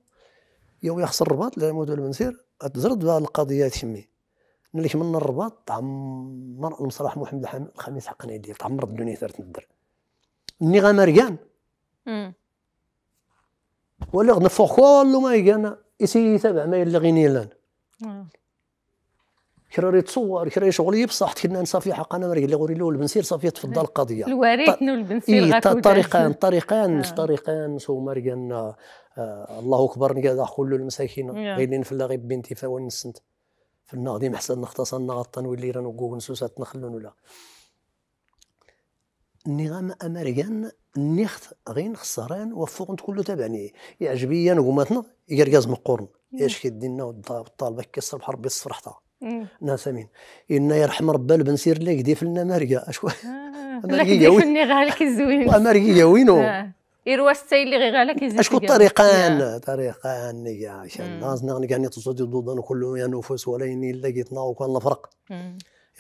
B: يا ويخسر الرباط لا يموت المنسير تزرد بها القضيه تشمي ملي من الرباط تعمر المسرح محمد الخميس حقني يدير تعمر الدنيا ثارت ندر ني غا مريان ولا غنفوخ كل ما يجانا يسي تابع ما يلغيني لان آه. كرا ري تصور كرا شغل بصح كنا صافي حق انا مريق غوري الاول بنسير صافي تفضل القضيه
A: الوريث نو البنسير إيه طريقان
B: طريقان آه. طريقان سو مريقان آه،, آه الله اكبر نقعد اقول المساكين غير في غير بنتي فاون نسنت في الناغ ديما حسن نختصر نغطن واللي رانو كوكن سوسات نخلون ولا نظام امريكان نخت غين خسران وفوق كله تبعني يعجبي انا قوماتنا يرقاز مقورن اش كيدينا والطالبه كيصرف ربي الصرحتها ناس امين ان يرحم ربي البنسير لك دي فلنا مارقه اشوا
A: امريكيه آه. وين غالك الزوين امريكيه وينو آه. يرواش تاي اللي غير غالك يزيد اشكو
B: طريقان طريقان يا شان ناس نغني كاني تصدي ضدنا كله يا نفوس ولا يني لقيتنا وكان الفرق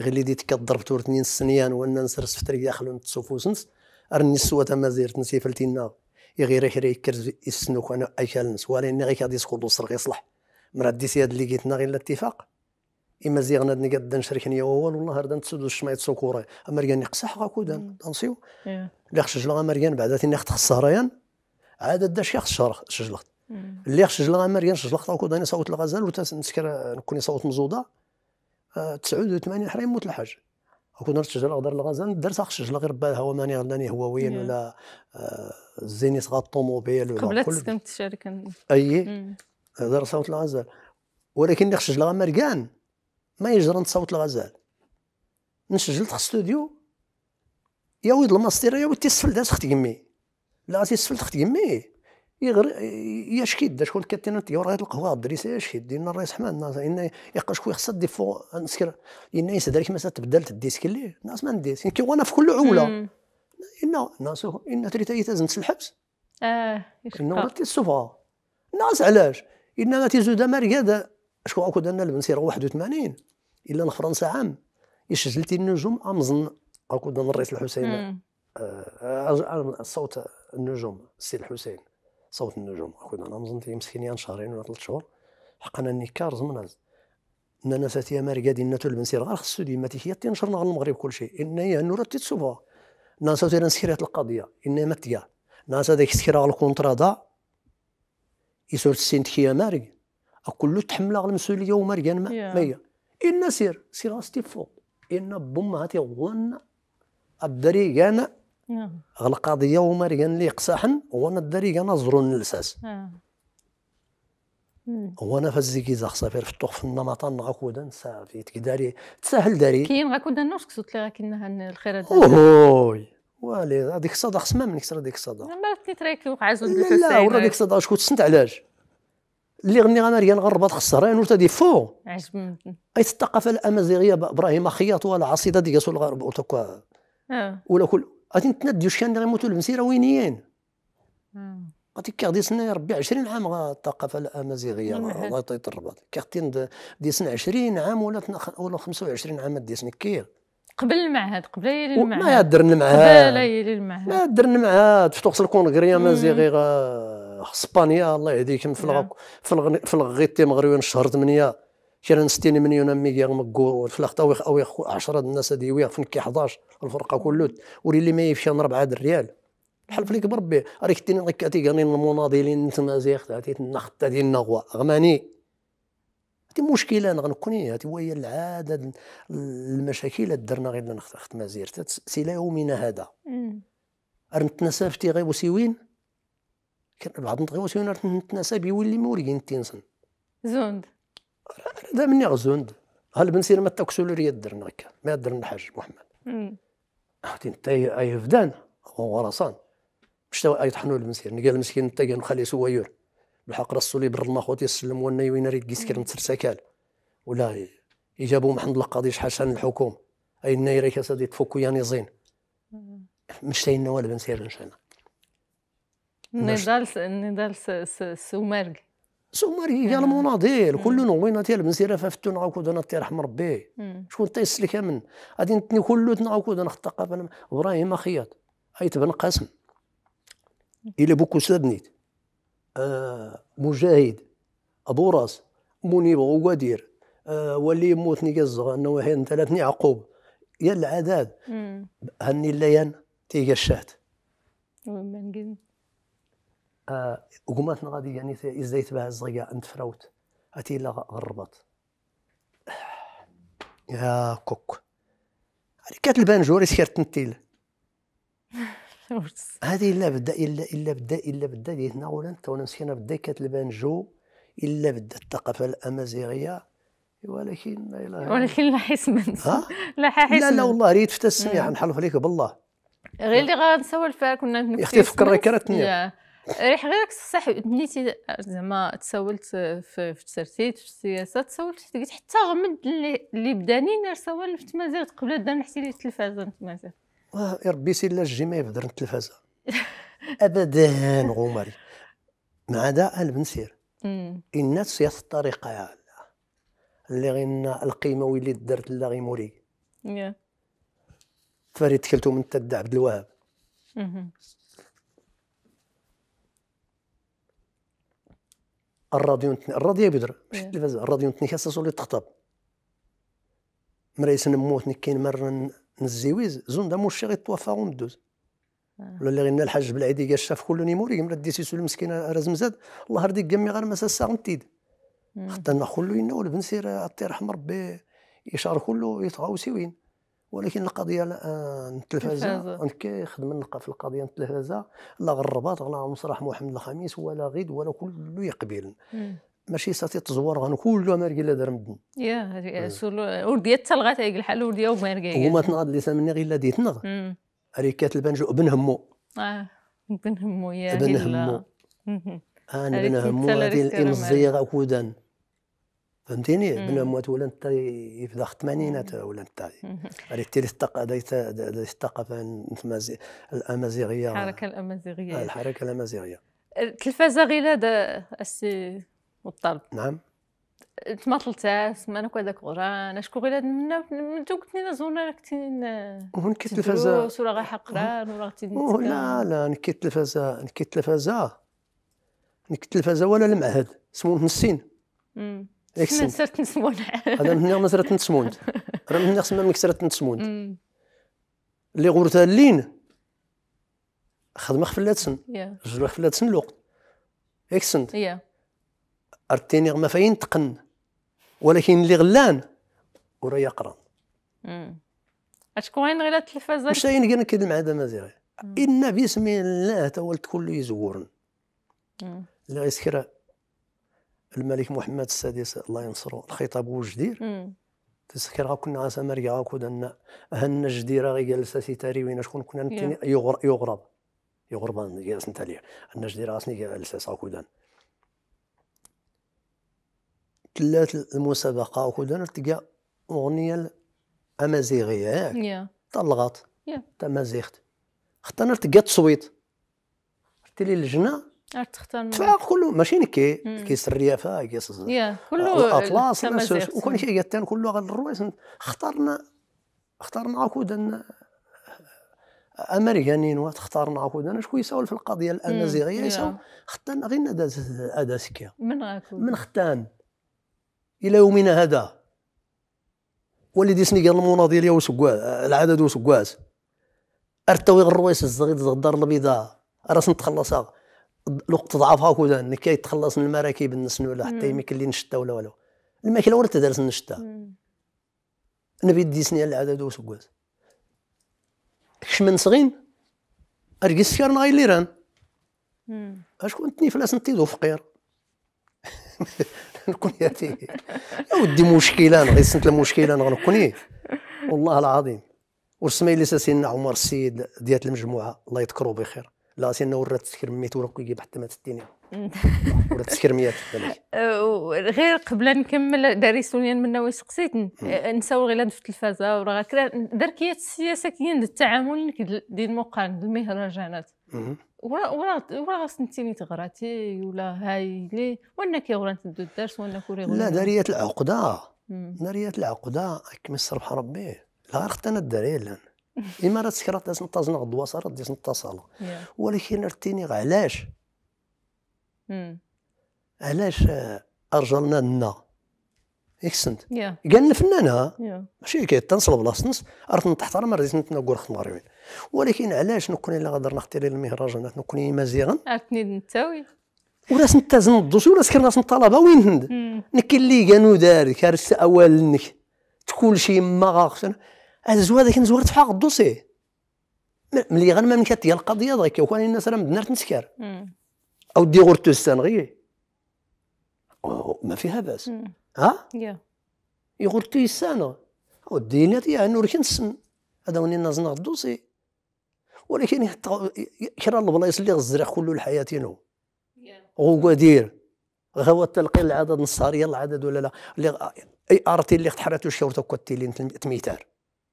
B: غير اللي ديت كضرب اثنين السنيان وانا نسرس فتري داخل راني ارني السوات زيرت تنسي فلتينا يغير يحري كرز السنوك انا ايكالنس ولكن غير غادي سقوط وصر غير يصلح مراد ديسي هاد اللي قيتنا غير الاتفاق اما زيغنا دني قد نشركني نيا وول والله هردا نتسدو سوكوري اما ريان يقصح غاكو دان دانسيو اللي إيه. خش لغا مريان بعدا تيني خت خسهريان عاد دا شي خش شجلخت اللي خش لغا مريان شجلخت غاكو داني صوت الغزال وتا نسكر صوت مزوده 89 حرام يموت الحاج كون الشجره غدر الغزال الدرس خص الشجره غير بالها وماني غلاني هواويا ولا الزينيس آه، غا الطوموبيل ولا قبل تسكن تشارك اي هذا صوت الغزال ولكن خص الشجره مرقان ما يجرى صوت الغزال نسجلت خص ستوديو يا ويد الماستير يا ويد تيسفل داس اختي يمي لا تيسفل اختي يمي يغر دا شكون كاتين انت راهي القهوه الدريس يشكي دينا الرئيس حمان ان شكون كو دي ديفو نسكر ان يس ذلك مثلا تبدلت الديسك اللي الناس ما نديس كي وانا في كل عوله ان الناس ان تريت تازنت الحبس اه انه راه تيسوفا الناس علاش ان ما تيزودا ماريادا شكون اكو دنا البنسير 81 الا فرنسا عام يشجلتي النجوم امزن اكو دنا الرئيس الحسين آه الصوت آه، النجوم السي الحسين صوت النجوم اخويا انا مزنت مسكين يان شهرين ولا ثلاث شهور حقنا زمن زمناز انا ساتي ما رقادي ناتو البنسير غير خصو ديما هي تنشرنا على المغرب كل شيء ان هي نور تتسوفا ناس تيرا نسكرات القضيه ان ما تيا ناس هذاك سكرا على الكونترا دا يسور السنت كيا مارق اكلو تحمل على المسؤوليه ومارقان ما هي ان سير سير ستيفو ان بوم هاتي غون الدريقان القضيه نعم. هما ريان لي قصاحن وانا الدري انا زرون الاساس نعم. وانا انا كي زاخ صافير في الطوخ في النمطان غاكودا صافي تكداري تسهل داري
A: كاين غاكودا نوش كسوت لي غاكنا الخير هذا
B: والي هذيك الصدى سما منك صرا ديك الصدى ما
A: رتني ترايك وقع زون لا لا ورا ديك
B: الصدى شكون تسنت علاش اللي غني انا ريان غربات خسران ورتا دي فو
A: عجبني اي
B: الثقافه الامازيغيه ابراهيم خياط ولا عصيده ديال الغرب آه. ولا كل غادي نتنديو شكان اللي غيموتوا المسيره وينيين غادي كيغدي سنة ربي 20 عام الثقافة الأمازيغية الله يطيط الرباط كيغدي دي سنة 20 عام ولا ولا 25 عام دي سنة كي
A: قبل المعهد قبل يلي المعهد ما درنا المعهد قبل يلي المعهد ما درنا
B: المعهد شفتو خص الكونغري امازيغي اسبانيا الله يهديكم في الغ في الغيتي مغربي شهر 8 شيران 60 مليون ميغيغ مكور في ويخ او 10 الناس هذه فين كي 11 الفرقه كلوت وري اللي ما من 4 دريال بحال فليك بربي راك غير راك تي المناضلين نتمازيغ تاعتي النخت تاعتي النغوا غماني هذه مشكله انا غنكوني هذه هي العاده المشاكل اللي درنا غير نخت مازير الى يومنا هذا رنت نسافتي غير وسيوين كان بعض نتغي وسيوين رنت نسابي يولي تينسن زوند هذا مني غزوند هل بنسير ما تاكسولر يدرنا هكا ما درن الحاج
C: محمد
B: اختي انت اي فدان هو ورصان مش اي تحنو المسير قال المسكين انت نخلي سوايور بالحق رسولي بر ما خوتي يسلم وانا وين ريت كيسكر نترسكال ولا يجابوا محمد القاضي شحال شان الحكومه اي نايريك اسادي تفكو يعني زين مش تاينا نوال بنسير ان شاء الله
A: نضال نضال سومرق سوماري هي نعم. المناضل كل
B: نوينا تيال من سيرا فافتو دونا تي رحم ربي شكون تيسلك من غادي نتني كلو تنعاود دونا الثقافه ابراهيم اخياط ايت بن قاسم الى بوكو سابنيت آه مجاهد ابو راس منيب غوادير آه ولي موتني كزغ انا وهين ثلاثني عقوب يا العذاب هني الليان تيجا الشات وقماتنا غادي يعني ازاي تباع الزغيا انت فراوت اتي لا غربط يا كوك هذيك كانت البانجو راه سير تنتيل هذه الا بدا الا الا بدا الا بدا ديتنا ولا انت وانا مسكينه بدا كانت البانجو الا بدا الثقافه الامازيغيه ولكن لا ولكن
A: لا حسمن لا حسمن لا لا والله
B: ريت فتا السميع نحلف عليك بالله
A: غير اللي غنسول فيها كنا اختي فكرك راه ريح غيرك صح بنيتي زعما تسولت في الترتيب في السياسه تسولت قلت حتى غمد اللي, بداني نرسول في التمازيغ قبل دا نحكي لي التلفازه واه
B: يا ربي سي لا جي ما يهضر التلفازه ابدا غمري ما عدا البنسير ان سياسه الطريقه يا اللي غينا القيمه ويلي درت لا غي موري yeah. فريد كلتو من تد عبد الوهاب الراديو نتني الراديو بيدر إيه. ماشي التلفزه الراديو نتني خاصها تولي تخطب مرايس نموت كاين مرة نزيويز زون دا غير غيتوفى وندوز آه. ولا اللي غينا الحاج بالعيدي قال شاف كل نيموري مرا ديتي سول المسكين راز مزاد الله يرضي قمي غير مسا الساعه نتيد حتى انا خلو ينا بنسير اطي رحم ربي يشعر كله يتغاوسي وين ولكن القضيه الان آه، التلفازه كيخدم في القضيه التلفازه لا غربات غلا مسرح محمد الخميس ولا غيد ولا كله يقبل ماشي ساتي تزور غن كله الا دار مدن
A: يا ورديه تلغات هيك الحال ورديه وماركيلا هما
B: تنغاد اللي سامني غير لا ديتنغ ريكات البنجو ابن همو
A: اه ابن همو يا ابن همو
B: انا ابن آه، همو هذه الامزيه غاكودان فهمتيني بنا موات ولا انت في الثمانينات ولا انت ريتي الثقافه الامازيغيه الحركه
A: الامازيغيه آه، الحركه الامازيغيه التلفازه غير هذا السي مطلب نعم تماطل تاس ما نكو هذاك غران اشكو غير منا من تو كنت لنا زونا كنت هون كي التلفازه ولا غا حقران ولا لا
B: لا نكي التلفازه نكي التلفازه نكي التلفازه ولا المعهد سمو نسين من
C: صرت نسمون هذا من
B: هنا صرت نتسمون راه من هنا خصنا منك صرت اللي غورتها اللين خدمه خفلاتسن رجلو خفلاتسن الوقت ياك سنت ارتيني ما فاين تقن ولكن اللي غلان وراه يقرا
A: اشكون غير التلفازه مش
B: غير كان كيد مع هذا مزيغ ان باسم الله تولت كله يزورن اللي غيسكر الملك محمد السادس الله ينصرو الخطاب وجدير تسكر غا كنا عسى مريا غا كنا هن الجديرة غي جالسة تاري وين شكون كنا نتني يغرب يغرب يغرب جالس نتا ليه هن الجديرة غاسني جالسة غا كنا تلات المسابقة غا كنا تلقى أغنية أمازيغية ياك طلغات تمازيغت خطا تلقى تصويت قلت لي الجنة
A: تختار من يعني لا كله
B: ماشي كي كيس الريافه كيس
A: كله الاطلس وكل شيء قالت
B: كله غير الرويس اخترنا اخترنا عقود امريكانيين واختارنا عقود انا شكون يساول في القضيه الامازيغيه يساول ختان غير اداس اداس سكيا
C: من عقود من
B: ختان الى يومنا هذا والذي سني قال المناضليه وسكواز العدد وسكواز ارتوي الرويس الزغيد زغدار البيضاء راس نتخلصها الوقت ضعفها كذا انك تخلص من المراكب الناس ولا حتى ما كاين نشتا ولا والو الماكله ولا تدرس النشتا نبي ديسني على العدد وسكواز كش من صغين ارقص السكر ناي اللي ران كنت تني فلاس نتي دو فقير نكون ياتي يا ودي مشكله غير سنت المشكله غنكوني والله العظيم ورسمي اللي سيدنا عمر السيد ديال المجموعه الله يذكره بخير لا لاسين ورات ميت ورقي حتى ما تديني
A: ولا تسكرميات غير قبل نكمل داري سوليان من واش سقسيت أه، نساو غير في التلفازه وراه دركيات السياسه كاين التعامل ديال المقارن المهرجانات ورا ورا ورا سنتيني تغراتي ولا هاي لي وانا كي ورا نتدو الدرس وانا كوري لا داريات
B: العقده داريات العقده كيما سربح ربي لا غير انا الدراري اما راه سكرات داز نطازن غدوه صارت داز نتصالة ولكن رتيني علاش علاش ارجلنا لنا يكسنت قال الفنان ها ماشي كي تنصل بلاص نص ارت نتحترم راه نتناقور خت مغربي ولكن علاش نكون الا غادر نختار المهرجانات نكون مزيغا
A: عرفتني نتاوي
B: وراس نتازن الدوسي ولا كان راس الطلبه وين هند نكي اللي كانوا داري راه أول نك تقول شيء ما غاخسن هذا الزواج هذا كان زوارت في الدوسي ملي غنمملكات ديال القضيه دغيا وكان الناس راه مدنار تنسكر او دي غورتو السنغي ما فيها باس ها يا يغورتو سان او دينات يا نور كنسن هذا وني الناس الدوسي ولكن حتى كرا البلايص اللي غزر كل الحياه نو غوكادير غوا تلقي العدد نصاري العدد ولا لا اللي اي ارتي اللي تحرات وشورتو كوتي اللي تميتار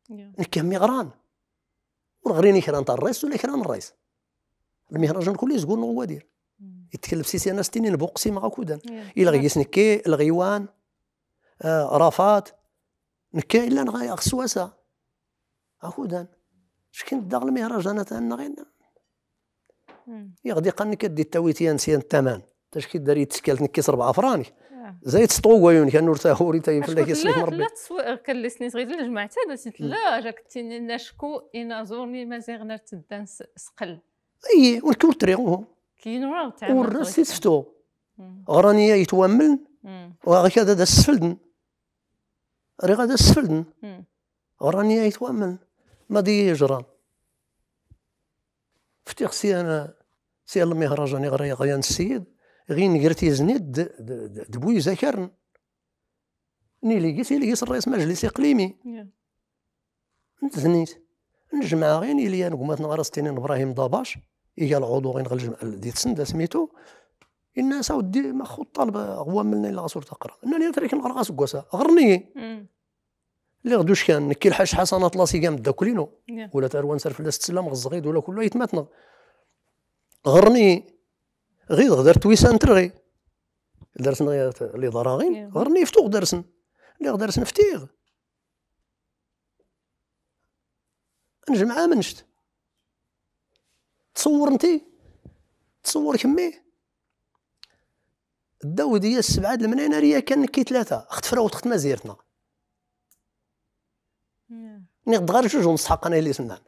B: نكه ميغران ورغري نكران تاع الرئيس ولا كران الرئيس المهرجان كله يزقون هو دير يتكلم سيسي انا ستيني نبوق سيما غاكودا الا غيس نكي الغيوان آه رافات نكي الا نغاي غسواسه غاكودا شكون داغ المهرجانات انا غينا يغدي قال نكي دي التويتيان سيان الثمن تاش كي داري تسكلت نكيس ربعه فرانك زيت ويون كان نور تاهوري تاي طيب، في لك يسلك ربي لا
A: تسويق كان لسني صغير الجماعة تادا سيت لا جاك تيني ناشكو إنا زورني مازيغنا تدان سقل
B: اي والكور ولكن هو
A: كاين راه تاع والراس
B: تيتفتو غرانية يتوامل وغاك هذا دا السفلدن ري غادا السفلدن غرانية يتوامل ما دي يجرى فتيخ سي انا سي المهرجان غير غيان السيد غين نقرتي زنيد دبوي ذكرن ني لقيت لقيت الرئيس مجلس اقليمي نتزنيت نجمع غين إليا نقومات نغار ستينين ابراهيم ضباش هي العضو غين غنجمع دي تسند سميتو الناس اودي ما خو الطالب هو ملنا الا غاسور تقرا انني نترك نقرا غاس غرني اللي mm. غدوش كان نكي الحاج حسنات لاسي دا كلينو ولا تروان سرفلاس تسلم غزغيد ولا كله يتماتنا غرني غير غدرت ويسان ترغي درسن غير لي ضراغين غير نيفتو غدرسن لي غدرسن فتيغ نجمع منشت تصور انتي تصور كمي داو ديال السبعه د المنينه ريا كان كي ثلاثه اخت فراوت اخت مازيرتنا ني غدغار جوج ونص انا اللي سنان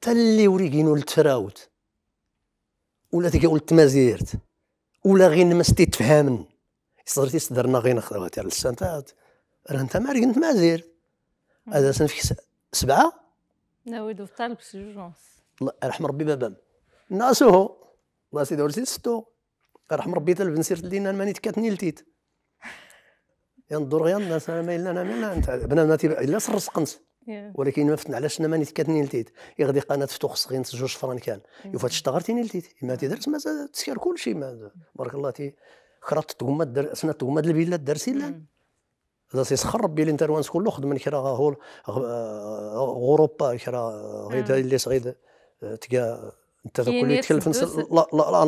B: تا اللي وريكينو لتفراوت ولا تيقول ما زيرت ولا غير ستي تفهمن صدرت صدرنا غير نخدمها تاع السنتات راه انت ما رقنت ما هذا سنفك سبعه
A: ناويدو في طالب سجونس
B: الله يرحم ربي بابا الناس هو الله سيدي ورسي ستو يرحم ربي تلف سيرت لينا ماني تكاتني لتيت ندور غير الناس انا ما الا انا ما انت بنادم الا سرس قنص ولكن ما فتنا علاش انا ما نتكاتني لتيت يغدي إيه قناه فتوخ صغير جوج فران كان mm. يوفات اشتغرتيني لتيت mm. ما تدرس ما تسير كلشي بارك الله تي خرطت تما در سنا تما الفيلا دار لا هذا سيسخر ربي الانتروانس كله خدم من كرا غور غوروبا آه، كرا غير mm. اللي صغير آه، تلقى انت تقول لي تكلف نفس لا لا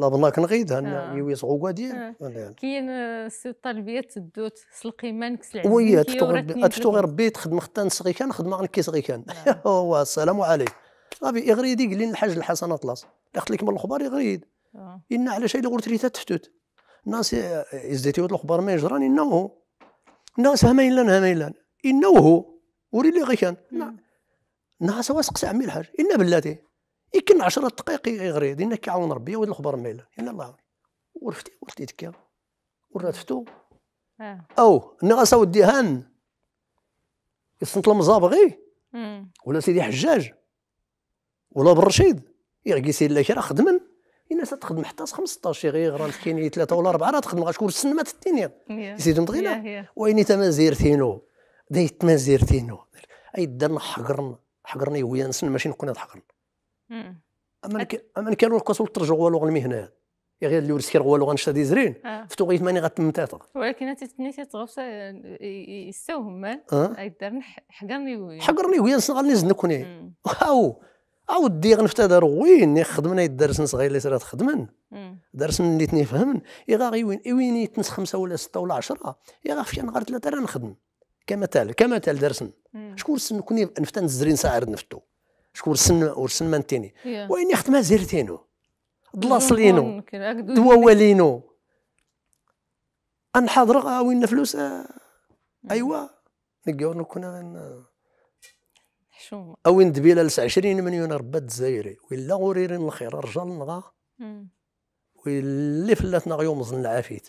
B: لا بالله كنغيدها يوي صعوبه ديال
A: كاين آه، سي طالبيه تدوت سلقي ما نكسل وي تفتو غير
B: ربي تخدم حتى نسقي كان خدمه غير كيسقي كان آه. هو السلام عليك صافي اغريدي قال لي الحاج الحسن طلاس دخلت لك من الاخبار يغريد آه. ان على شيء اللي قلت لي تحتوت الناس ازديتي الاخبار ما يجراني انه الناس همين لان همين لان انه وري لي غي كان الناس نعم. هو سقسى عمي الحاج ان بلاتي يمكن 10 دقائق يغري دينا كيعاون ربي وهاد الخبر ميل يعني الله يعاون ورفتي ورفتي تكا ورفتو آه. او نغاس ودي هان يصنت المزابغي ولا سيدي حجاج ولا برشيد يغي سيدي الله راه خدمن الناس إيه تخدم حتى 15 غير غرا مسكين ثلاثه ولا اربعه راه تخدم شكون السن ما تتيني
C: سيدي مدغينا
B: ويني تمازيرتينو دايت تمازيرتينو اي دار نحقرن حقرني ويا نسن ماشي نكون نحقرن
C: اما
B: اما كان لو كاسول ترجع والو المهنه يا غير اللي ورسكي غوا لغه نشتا ديزرين آه. فتو غيت غتم تاتا
A: ولكن تيتني تغوص آه، يستوهم مان آه. ايدار حقرني
B: حقرني ويا نسغلني زنكوني هاو او دي غنفتا دار وين خدمنا يدرس صغير اللي صرات خدمن درس اللي تنفهمن يا غا وين وين يتنس خمسه ولا سته ولا عشره يا غا فيا نهار ثلاثه راه نخدم كمثال كمثال درسن شكون سنكوني نفتا نزرين ساعه نفتو شكون رسن ورسن مانتيني وين يخدمها زيرتينو والينو ان حاضر وين فلوس ايوا نقول كنا شو او ندبيلا لس 20 مليون ربا الجزائري ولا غوريرين الخير رجال نغا واللي فلاتنا غيوم زن العافيت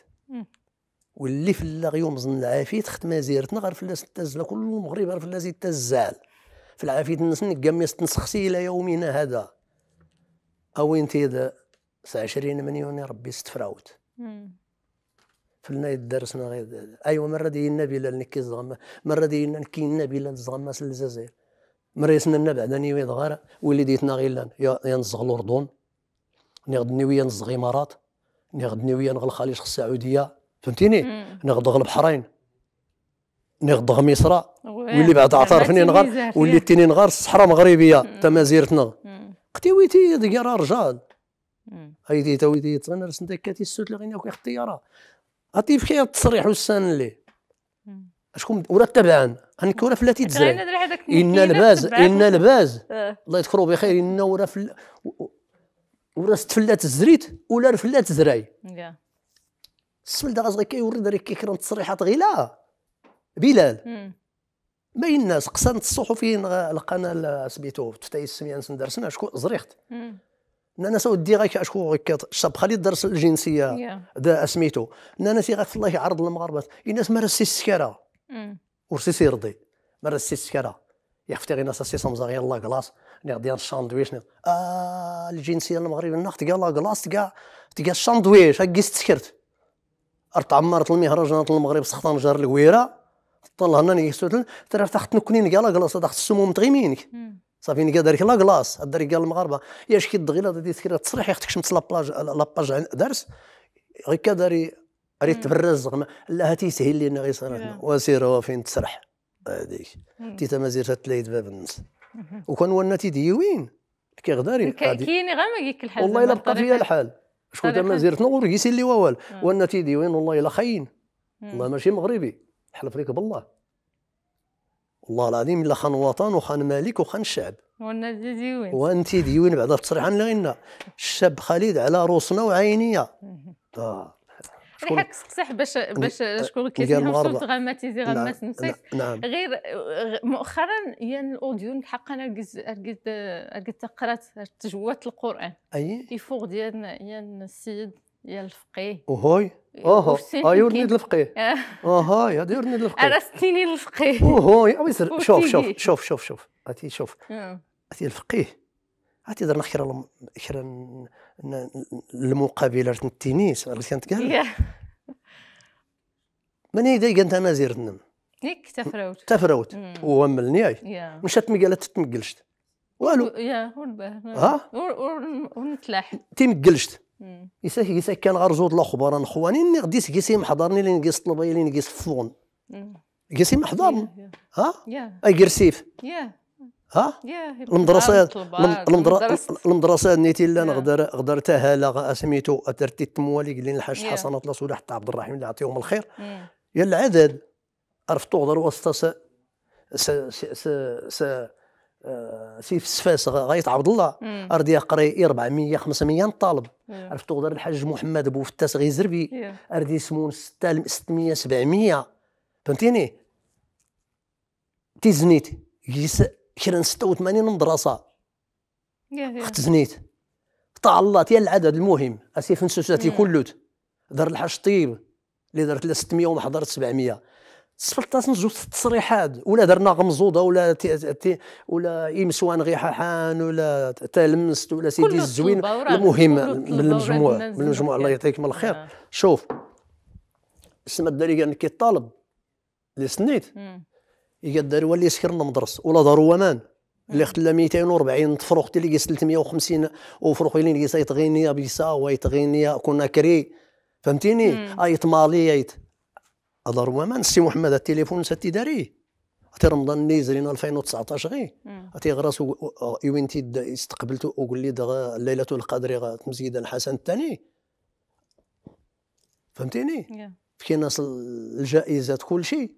B: واللي فلا غيوم زن العافيت ختمه زيرتنا غير فلاس تاز كل المغرب غير فلاس يتزال في العافية نقام يستنسخسي إلى يومنا هذا أو انتي عشرين مليون ربي استفراوت فلنا درسنا غير ايوا مره ديالنا بلال نكي الزغمة مره ديالنا نكي بلال زغما الجزائر مره يسنا داني نيوي دغار وليديتنا غير يا نزغ الاردن نغد نوي نزغ امارات نغد نيويا نغل الخليج السعوديه فهمتيني نغد البحرين نغد مصر إيه، واللي بعد اعترف اني نغار تيني نغار الصحراء مغربيه تمازيرتنا قتيويتي ديك راه رجال ايدي تاويدي تغنى رسنتي كاتي السوت اللي غينا وكيخ الطياره عطي بخير التصريح والسان لي شكون ولا تبعان انك ولا فلاتي تزرع ان الباز ان الباز آه. الله يذكرو بخير ان ولا فل ولا ستفلات الزريت ولا رفلات زراي السمل ده غير كيورد راه كيكرا التصريحات غير لا بلال باين الناس قسنت الصحفيين لقانا سميتو تفتاي السميه درسنا شكون زريخت ناس ودي غيك اشكو غيك الشاب درس الجنسيه دا سميتو ناس غيك الله يعرض المغاربه الناس ما راسي السكاره ورسي سيرضي ما راسي السكاره يا اختي غير ناس سي صمزا الله كلاص ني غادي الشاندويش اه الجنسيه المغربيه ناخت قال لا كلاص كاع تلقى الشاندويش هكي سكرت رت عمرت المهرجانات المغرب سخطان جار الكويره طلع هنا نيك ترى تخت نكنين قال لا كلاص تخت السموم تغيمينك صافي نقا دارك لا كلاص دارك قال المغاربه يا شكي دغيلا هذه تكرا تصريح يختك شمت لاباج لاباج درس غير كداري ريت تبرز لا هاتي سهل لينا غير صراتنا وسير هو فين تسرح هذيك تيتا مازير تلايد باب الناس وكان وانا تيديوين وين كي غداري كاين
A: غير ما كيك الحال والله الا بقى فيا
B: الحال شكون مازير تنور يسير لي ووال وانا تيديوين وين والله الا خاين والله ماشي مغربي حلف ليك بالله والله العظيم الا خان الوطن وخان مالك وخان الشعب
A: وانا ديوين
B: وانت ديوين بعد التصريح عن لغينا الشاب خالد على روسنا وعينيا آه.
A: شكون حق صح باش باش شكون كيسمعوا صوت غماتيزي نعم، غمات نسيت نعم. نعم. غير مؤخرا يا الاوديو الحق انا ركز ركز ركز تجوات القران اي يفوق ديال يا السيد يا الفقيه
B: وهوي اها اه يورني للفقيه آه. اها هذا يورني للفقيه
A: ارستيني للفقيه اوه شوف شوف
B: شوف شوف شوف عرفتي آه. شوف عرفتي الفقيه عرفتي درنا خير خير المقابله التنس اللي كانت قال ماني داي انت انا زير النم
A: ياك تفروت تفروت
B: وهملني اي مشات مي قالت تتمقلشت والو
A: يا ها ونتلاح
B: تيمقلشت يسا يسا كان غير زود الاخبار الاخواني اللي غادي يسكيسي محضرني لين نقيس طلبي لين نقيس فون قيسي محضر ها اي قرسيف
C: ها المدرسه
B: المدرسه نيتي لا نقدر نعم. غدر تهالا سميتو درتي التموالي قال لي الحاج حسن الله سولا حتى عبد الرحيم اللي يعطيهم الخير يا العدد عرفتو غدر وسط س س س آه، سي فسفاس غايت عبد الله ارض قري 400 500 طالب عرفتو تقدر الحاج محمد ابو فتاس غيزربي ارضي إيه. سمون 600 700 فهمتيني تيزنيت كران 86 مدرسه إيه، إيه. اخت زنيت طاع الله تيال العدد المهم اسي فنسوساتي كلوت دار الحاج طيب اللي درت 600 وما حضرت 700 سفلتاسن زوج التصريحات ولا درنا غمزوضه ولا تي تي ولا يمسوان غي ححان ولا تلمست ولا سيدي الزوين المهم من المجموع من المجموع الله يعطيكم الخير آه. شوف اسم الدري كان كيطالب اللي سنيت يقدر يولي يسكر المدرس ولا دارو ومان اللي خلا 240 تفرق اللي قيس 350 وفرق اللي قيس غينيا بيسا غينيا كنا كري فهمتيني ايت مالي ايت هذا ربما نسي محمد التليفون نسى داري اتي رمضان نيزرين 2019 غي اتي غراس يوين استقبلت وقول لي ليله القدر تمزيد الحسن الثاني فهمتيني
A: yeah.
B: كي ناس الجائزات كل شيء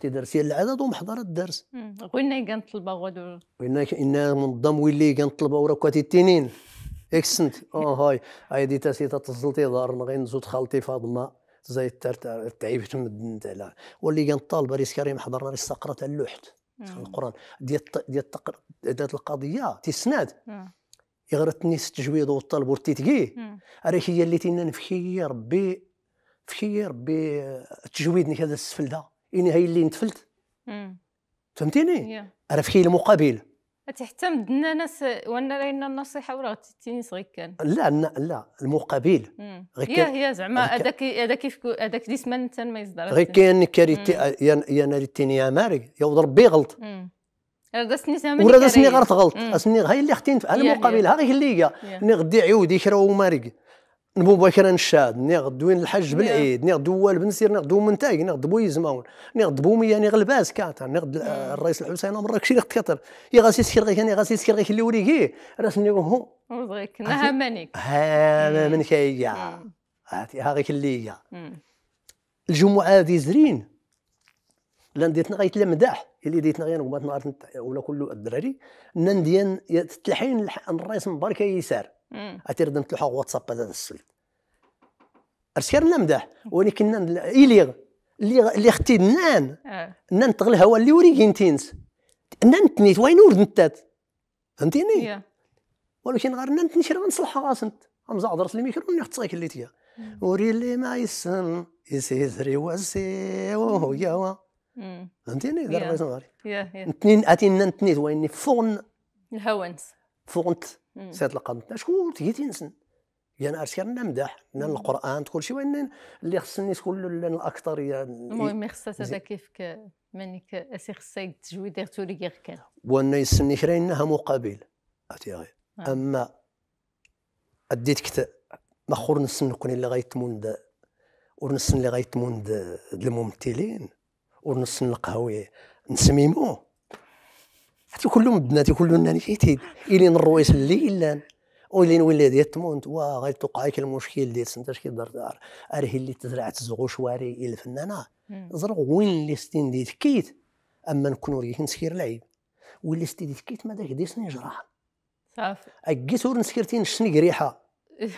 B: تي درت العدد ومحضر الدرس
A: قلنا كان الطلبه غدو
B: قلنا ان منظم ويلي كان الطلبه وراك كاتي التنين اكسنت اه هاي هاي دي تاسي تتزلتي دار غير نزوت خالتي فاطمه زي التالتة التعيب على واللي كان طالب ريس كريم حضرنا ريس سقرات اللوحت في القران ديال ديال ديال القضيه تيسناد يغرتني التجويد والطلب والتيتكي راه هي اللي تينا نفخي ربي فخي ربي تجويدني هذا السفل ده اني هي اللي نتفلت فهمتيني راه فخي المقابل
A: دنا ناس وانا راينا النصيحه ولا تيني صغير كان
B: لا لا المقابل
A: غير كان يا زعما هذاك هذاك هذاك سمان انت ما يصدر غير كان كاريتي
B: يا ناريتيني يا ماري يا ربي غلط
A: ولا سني غير تغلط اسني
B: هاي اللي ختين المقابل هاي اللي هي اللي غدي عيودي كراو ماري مباشرة الشاد نشاد دوين غدوين الحج بالعيد نيغ دوال نعم. بن سير نيغ دو منتاي نيغ غد بويز نيغ ني يعني غد نيغ الباس غلباس كاتر الرئيس الحسين امرك شي غد كاتر يا غاسي سكر غيك ني غاسي سكر غيك اللي وريكي راسني هو
A: وزغيك نها منك
B: ها منك نعم. هي نعم. هاتي ها غيك اللي هي الجمعه دي زرين لان ديتنا غيت المداح اللي ديتنا غير وما نهار ولا كل الدراري ننديان تتلحين الرئيس مبارك يسار
C: اتيردن
B: تلوحا واتساب هذا السلت ارسير نمده وني ولكن اليغ اللي اللي اختي نان آه. نان تغل هو اللي وريكين تينس نان تنيت وين ورد نتات فهمتيني ولكن غير نان تنشر راس غنصلحها غاسنت غنزعدرت الميكرو ني خصك اللي تيا وري اللي ما يسن واسي وهو يا وا فهمتيني دار غير نتنين نان تنيت وين فون الهونس فوقنت سيد القضنت شكون تهيتي نسن يعني انا نمدح ن القران كل شيء وين اللي خصني شكون الاكثريه المهم خصها هذا
A: كيف مانيك اسي خصها التجويد غير غير كان
B: وانا يسني كراينها مقابل اتي غير آه. اما اديت كتا مخور نسن كون اللي غيتمون ونسن اللي غيتمون د الممثلين ونسن القهوي نسميموه حيت كلهم بناتي كلهم انا جيتي الين الرويس اللي الان ولين ديال تمونت وا توقع لك المشكل ديال سنتاش كي دار دار ارهي اللي تزرعت زغو شواري الى الفنانه زرق وين اللي ستين ديت كيت اما نكون ريك نسكير لعيب واللي ستين ديت كيت ما داك ديسني جراح صافي اكيت ور نسكرتين شني قريحه إيه.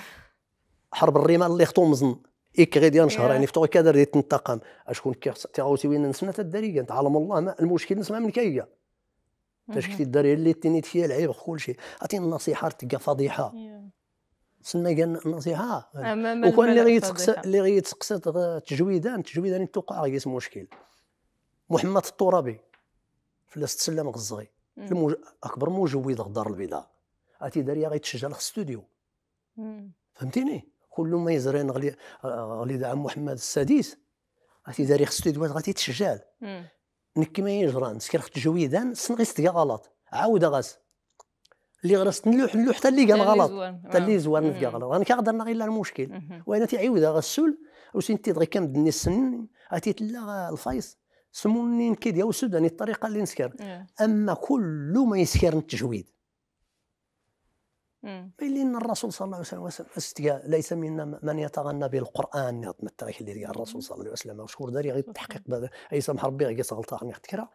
B: حرب الريمه اللي خطو مزن ايك ديال شهر إيه. يعني فتو كادر ديت نتقام اشكون كي تيغوتي وين نسمع تا كنت عالم الله ما المشكل نسمع من كايه فاش كنتي الدراري اللي تنيت فيها العيب شيء عطي النصيحه تلقى فضيحه تسمى قال النصيحه وكان اللي غيتقصى اللي غيتقصى تجويدان تجويدان توقع غيس مشكل محمد الترابي فلاس تسلم غزغي الموج... اكبر مجود غدار البيضاء عرفتي داريه غيتشجع لها استوديو فهمتيني كل ما يزرين غلي غلي دعم محمد السادس عرفتي داري ستوديوات غادي تشجع نكما يجران نسكرخ خت جويدان تقى غلط عاود غاس اللي غرس نلوح نلوح حتى اللي قال غلط حتى اللي زوار نتقى غلط انا كنقدر غير المشكل وانا تيعيود غا السول وسين تيت غير دني السن اتي تلا الفايس سموني نكيد يا وسوداني الطريقه اللي نسكر إيه. اما كل ما يسكر التجويد لأن الرسول صلى الله عليه وسلم استياء ليس منا من يتغنى بالقرآن نظم التاريخ اللي ديال الرسول صلى الله عليه وسلم مشهور داري غير التحقيق بهذا أي سمح ربي غير غلطة نختكرها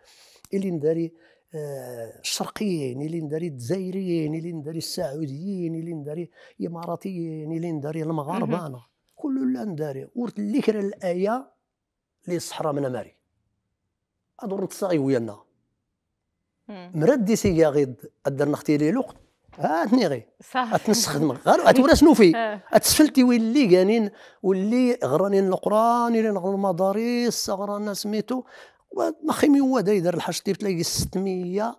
B: اللي نداري آه، الشرقيين اللي نداري الجزائريين اللي نداري السعوديين اللي نداري الاماراتيين اللي نداري المغاربه انا كل اللي نداري ورت كرا الايه اللي الصحراء من ماري ادور نتصاغي ويانا مردي سي غيد ادرنا اختي لي لوقت اه تنيغي
A: صح تنسخدم غير اتورا شنو في
B: اتسفلتي ويلي كانين واللي غراني القران اللي نغر المدارس غرانا سميتو ما خيمي هو دا يدير الحاج تلاقي 600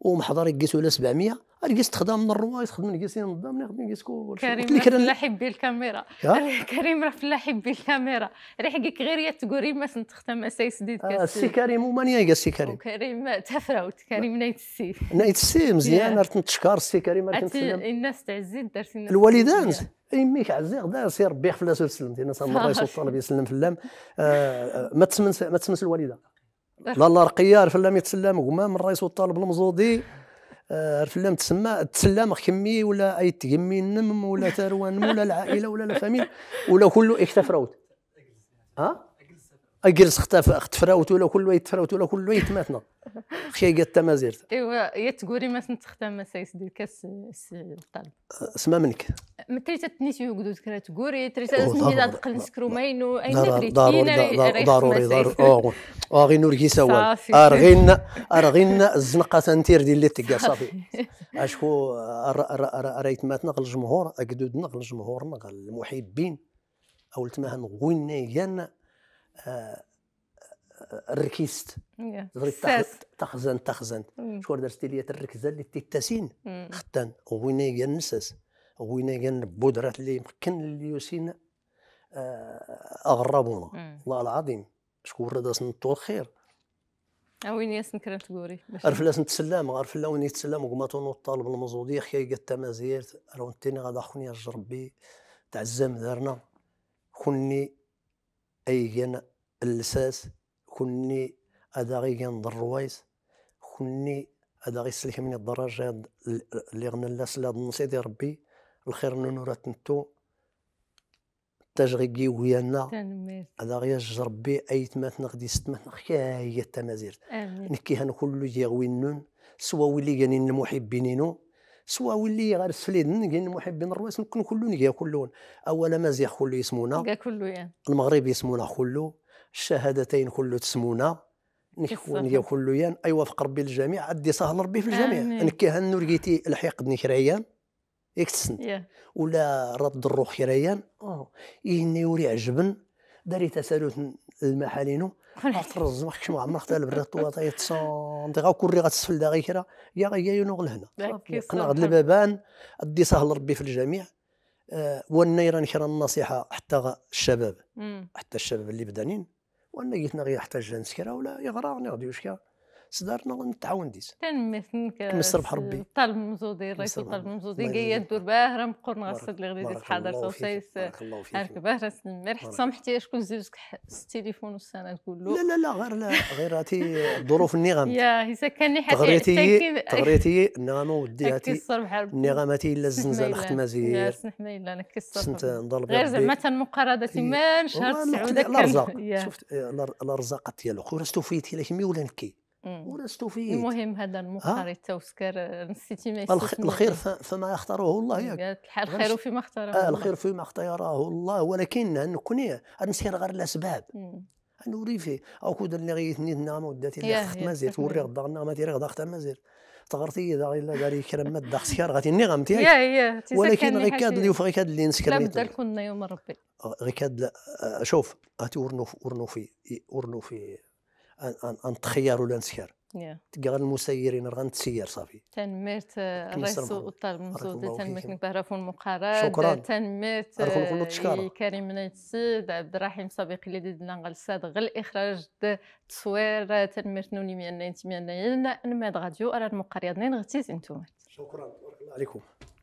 B: ومحضر يقيس ولا 700 راه جالس من الروا تخدم جالس ينظم خدم جالس كل كريم
A: فلاح يبي الكاميرا كريم راه فلاح يبي الكاميرا ريح غير يا تقولي ما تختم اسايس سديد آه سي كريم
B: ومانيا يا سي كريم
A: كريم تفراوت كريم نايت السي نايت السي مزيان
B: راه تنتشكر السي كريم راه
A: الناس تعزيت دارت الوالدان
B: اميك عزيز غدا سي ربي يغفر لها ويسلم ديالنا سلام الله في اللام فلام آه، آه، ما تسمنس ما تسمنس الوالده لا الله رقيه فلام يتسلم وما من الرئيس والطالب المزودي الفلام تسمى تسلم خمي ولا اي تيمي نم ولا تروان ولا العائله ولا الفاميل ولا كله اختفروت ها اجلس اختفى اختفراوت ولا كل ويت يتفراوت ولا كل ويت يتماتنا خي قد تمازيرت
A: ايوا يا تقولي ما تختم ما سايس ديال كاس الطلب اسمع منك متى تريت شي وقدوت كرا تقولي تريت سمي لا تقل نسكرو ماينو اين تريتينا ضروري ضروري
B: اه غير نوركي سوال ارغينا ارغينا الزنقه تنتير ديال اللي تكا صافي اشكو رايت ماتنا غل الجمهور اكدودنا غل الجمهور غل المحبين اولتما غوينا يانا الركيست تخزن تخزن شكون درتي لي الركزه اللي تتسين ختان وين هي النساس وين هي البودرات اللي مكن اللي يسين آه، اغربونا والله العظيم شكون راه داس نطول الخير
A: آه، وين ياسن كرم تقوري عرف لاس
B: نتسلم عرف لا وين يتسلم وما تونو الطالب المزودي خيا قد تمازير راه نتيني غادا خوني ربي تعزم دارنا كوني أيان اللساس كني هذا غي ينضر الروايس كني هذا غي يسلك من الدرجات اللي غنى لاس لا نسيدي ربي الخير نورا نتو تجغي ويانا هذا غي ربي ايتماتنا غدي ستماتنا خيا هي التمازيرت نكي هان كل يغوي النون سوا ولي يعني المحبين نو سوا ولي غير السفليدن كاين المحبين الرواس نكون كلون كيا كلون اولا مازيغ كلو يسمونا كاع كلو يعني المغرب يسمونا كلو الشهادتين كلو تسمونا نكون يا كلو يان ايوا في ربي الجميع عدي سهل ربي في الجميع نكيها الحيق الحقد كريان يكتسن ولا رد الروح كريان اه يهني وري عجبن داري تسالوت المحالينو الرز ما كنتش ما عمر خدها البراد طواطا طيب يتصون غاكون ري غتسفل داغي كرا يا غيا ينوغ لهنا
C: قنا غد البابان
B: ادي سهل ربي في الجميع آه، والنيران كرا النصيحه حتى الشباب حتى الشباب اللي بدانين وانا جيتنا غير حتى الجنس كرا ولا يغرا غني غادي صدرنا نتعاون ديت
A: تنمسنك كنصربح ربي طالب مزودي الرئيس طالب مزودي جاي الدور باه راه مقر اللي غادي حاضر توصيص هاك باه تنمر حتى سامحتي شكون زوجك التليفون والسنه تقول له لا لا لا غير لا
B: غير هاتي الظروف النغم
A: يا هسا كان حتى تغريتي تغريتي
B: النغمه ودي هاتي النغماتي الا الزنزانه ختمه زي يا
A: سنحنا الا نكسر سنت نضرب غير زعما تنمقارضه ما نشهر السعوده كامله شفت
B: الأرزاق ديالو كون استوفيتي لكن مي ولا نكي
A: ولست فيه المهم هذا المختار التوسكر آه، نسيتي ما الخير
B: فما يختاره الله ياك
A: الخير فيما اختاره آه الخير
B: فيما اختاره الله ولكن نقنع نسير غير الاسباب نوري فيه او كود اللي غيثني ما نعم وداتي اللي خت مازال توري غدا ما نعم، تيري غدا خت مازال تغرتي اذا الا داري كرم ما داخ سيار غادي ني غمتي ولكن غير كاد اللي وفغي كاد اللي نسكر لا بدل
A: كنا يوم ربي
B: آه، غير كاد آه، شوف غاتي ورنو ورنو في ورنو في نتخير ولا نسير تلقى المسيرين راه غنتسير صافي
A: تنميت الرئيس الطالب مسعود تنميت بهرفون شكرا تنميت آه، كريم نايت السيد عبد الرحيم صبيق اللي ديدنا غل الساد غل اخراج التصوير آه، تنميت نوني ميان نايت ميان نايت نعم، نماد غاديو راه المقريض نين غتيز انتم
C: شكرا بارك الله عليكم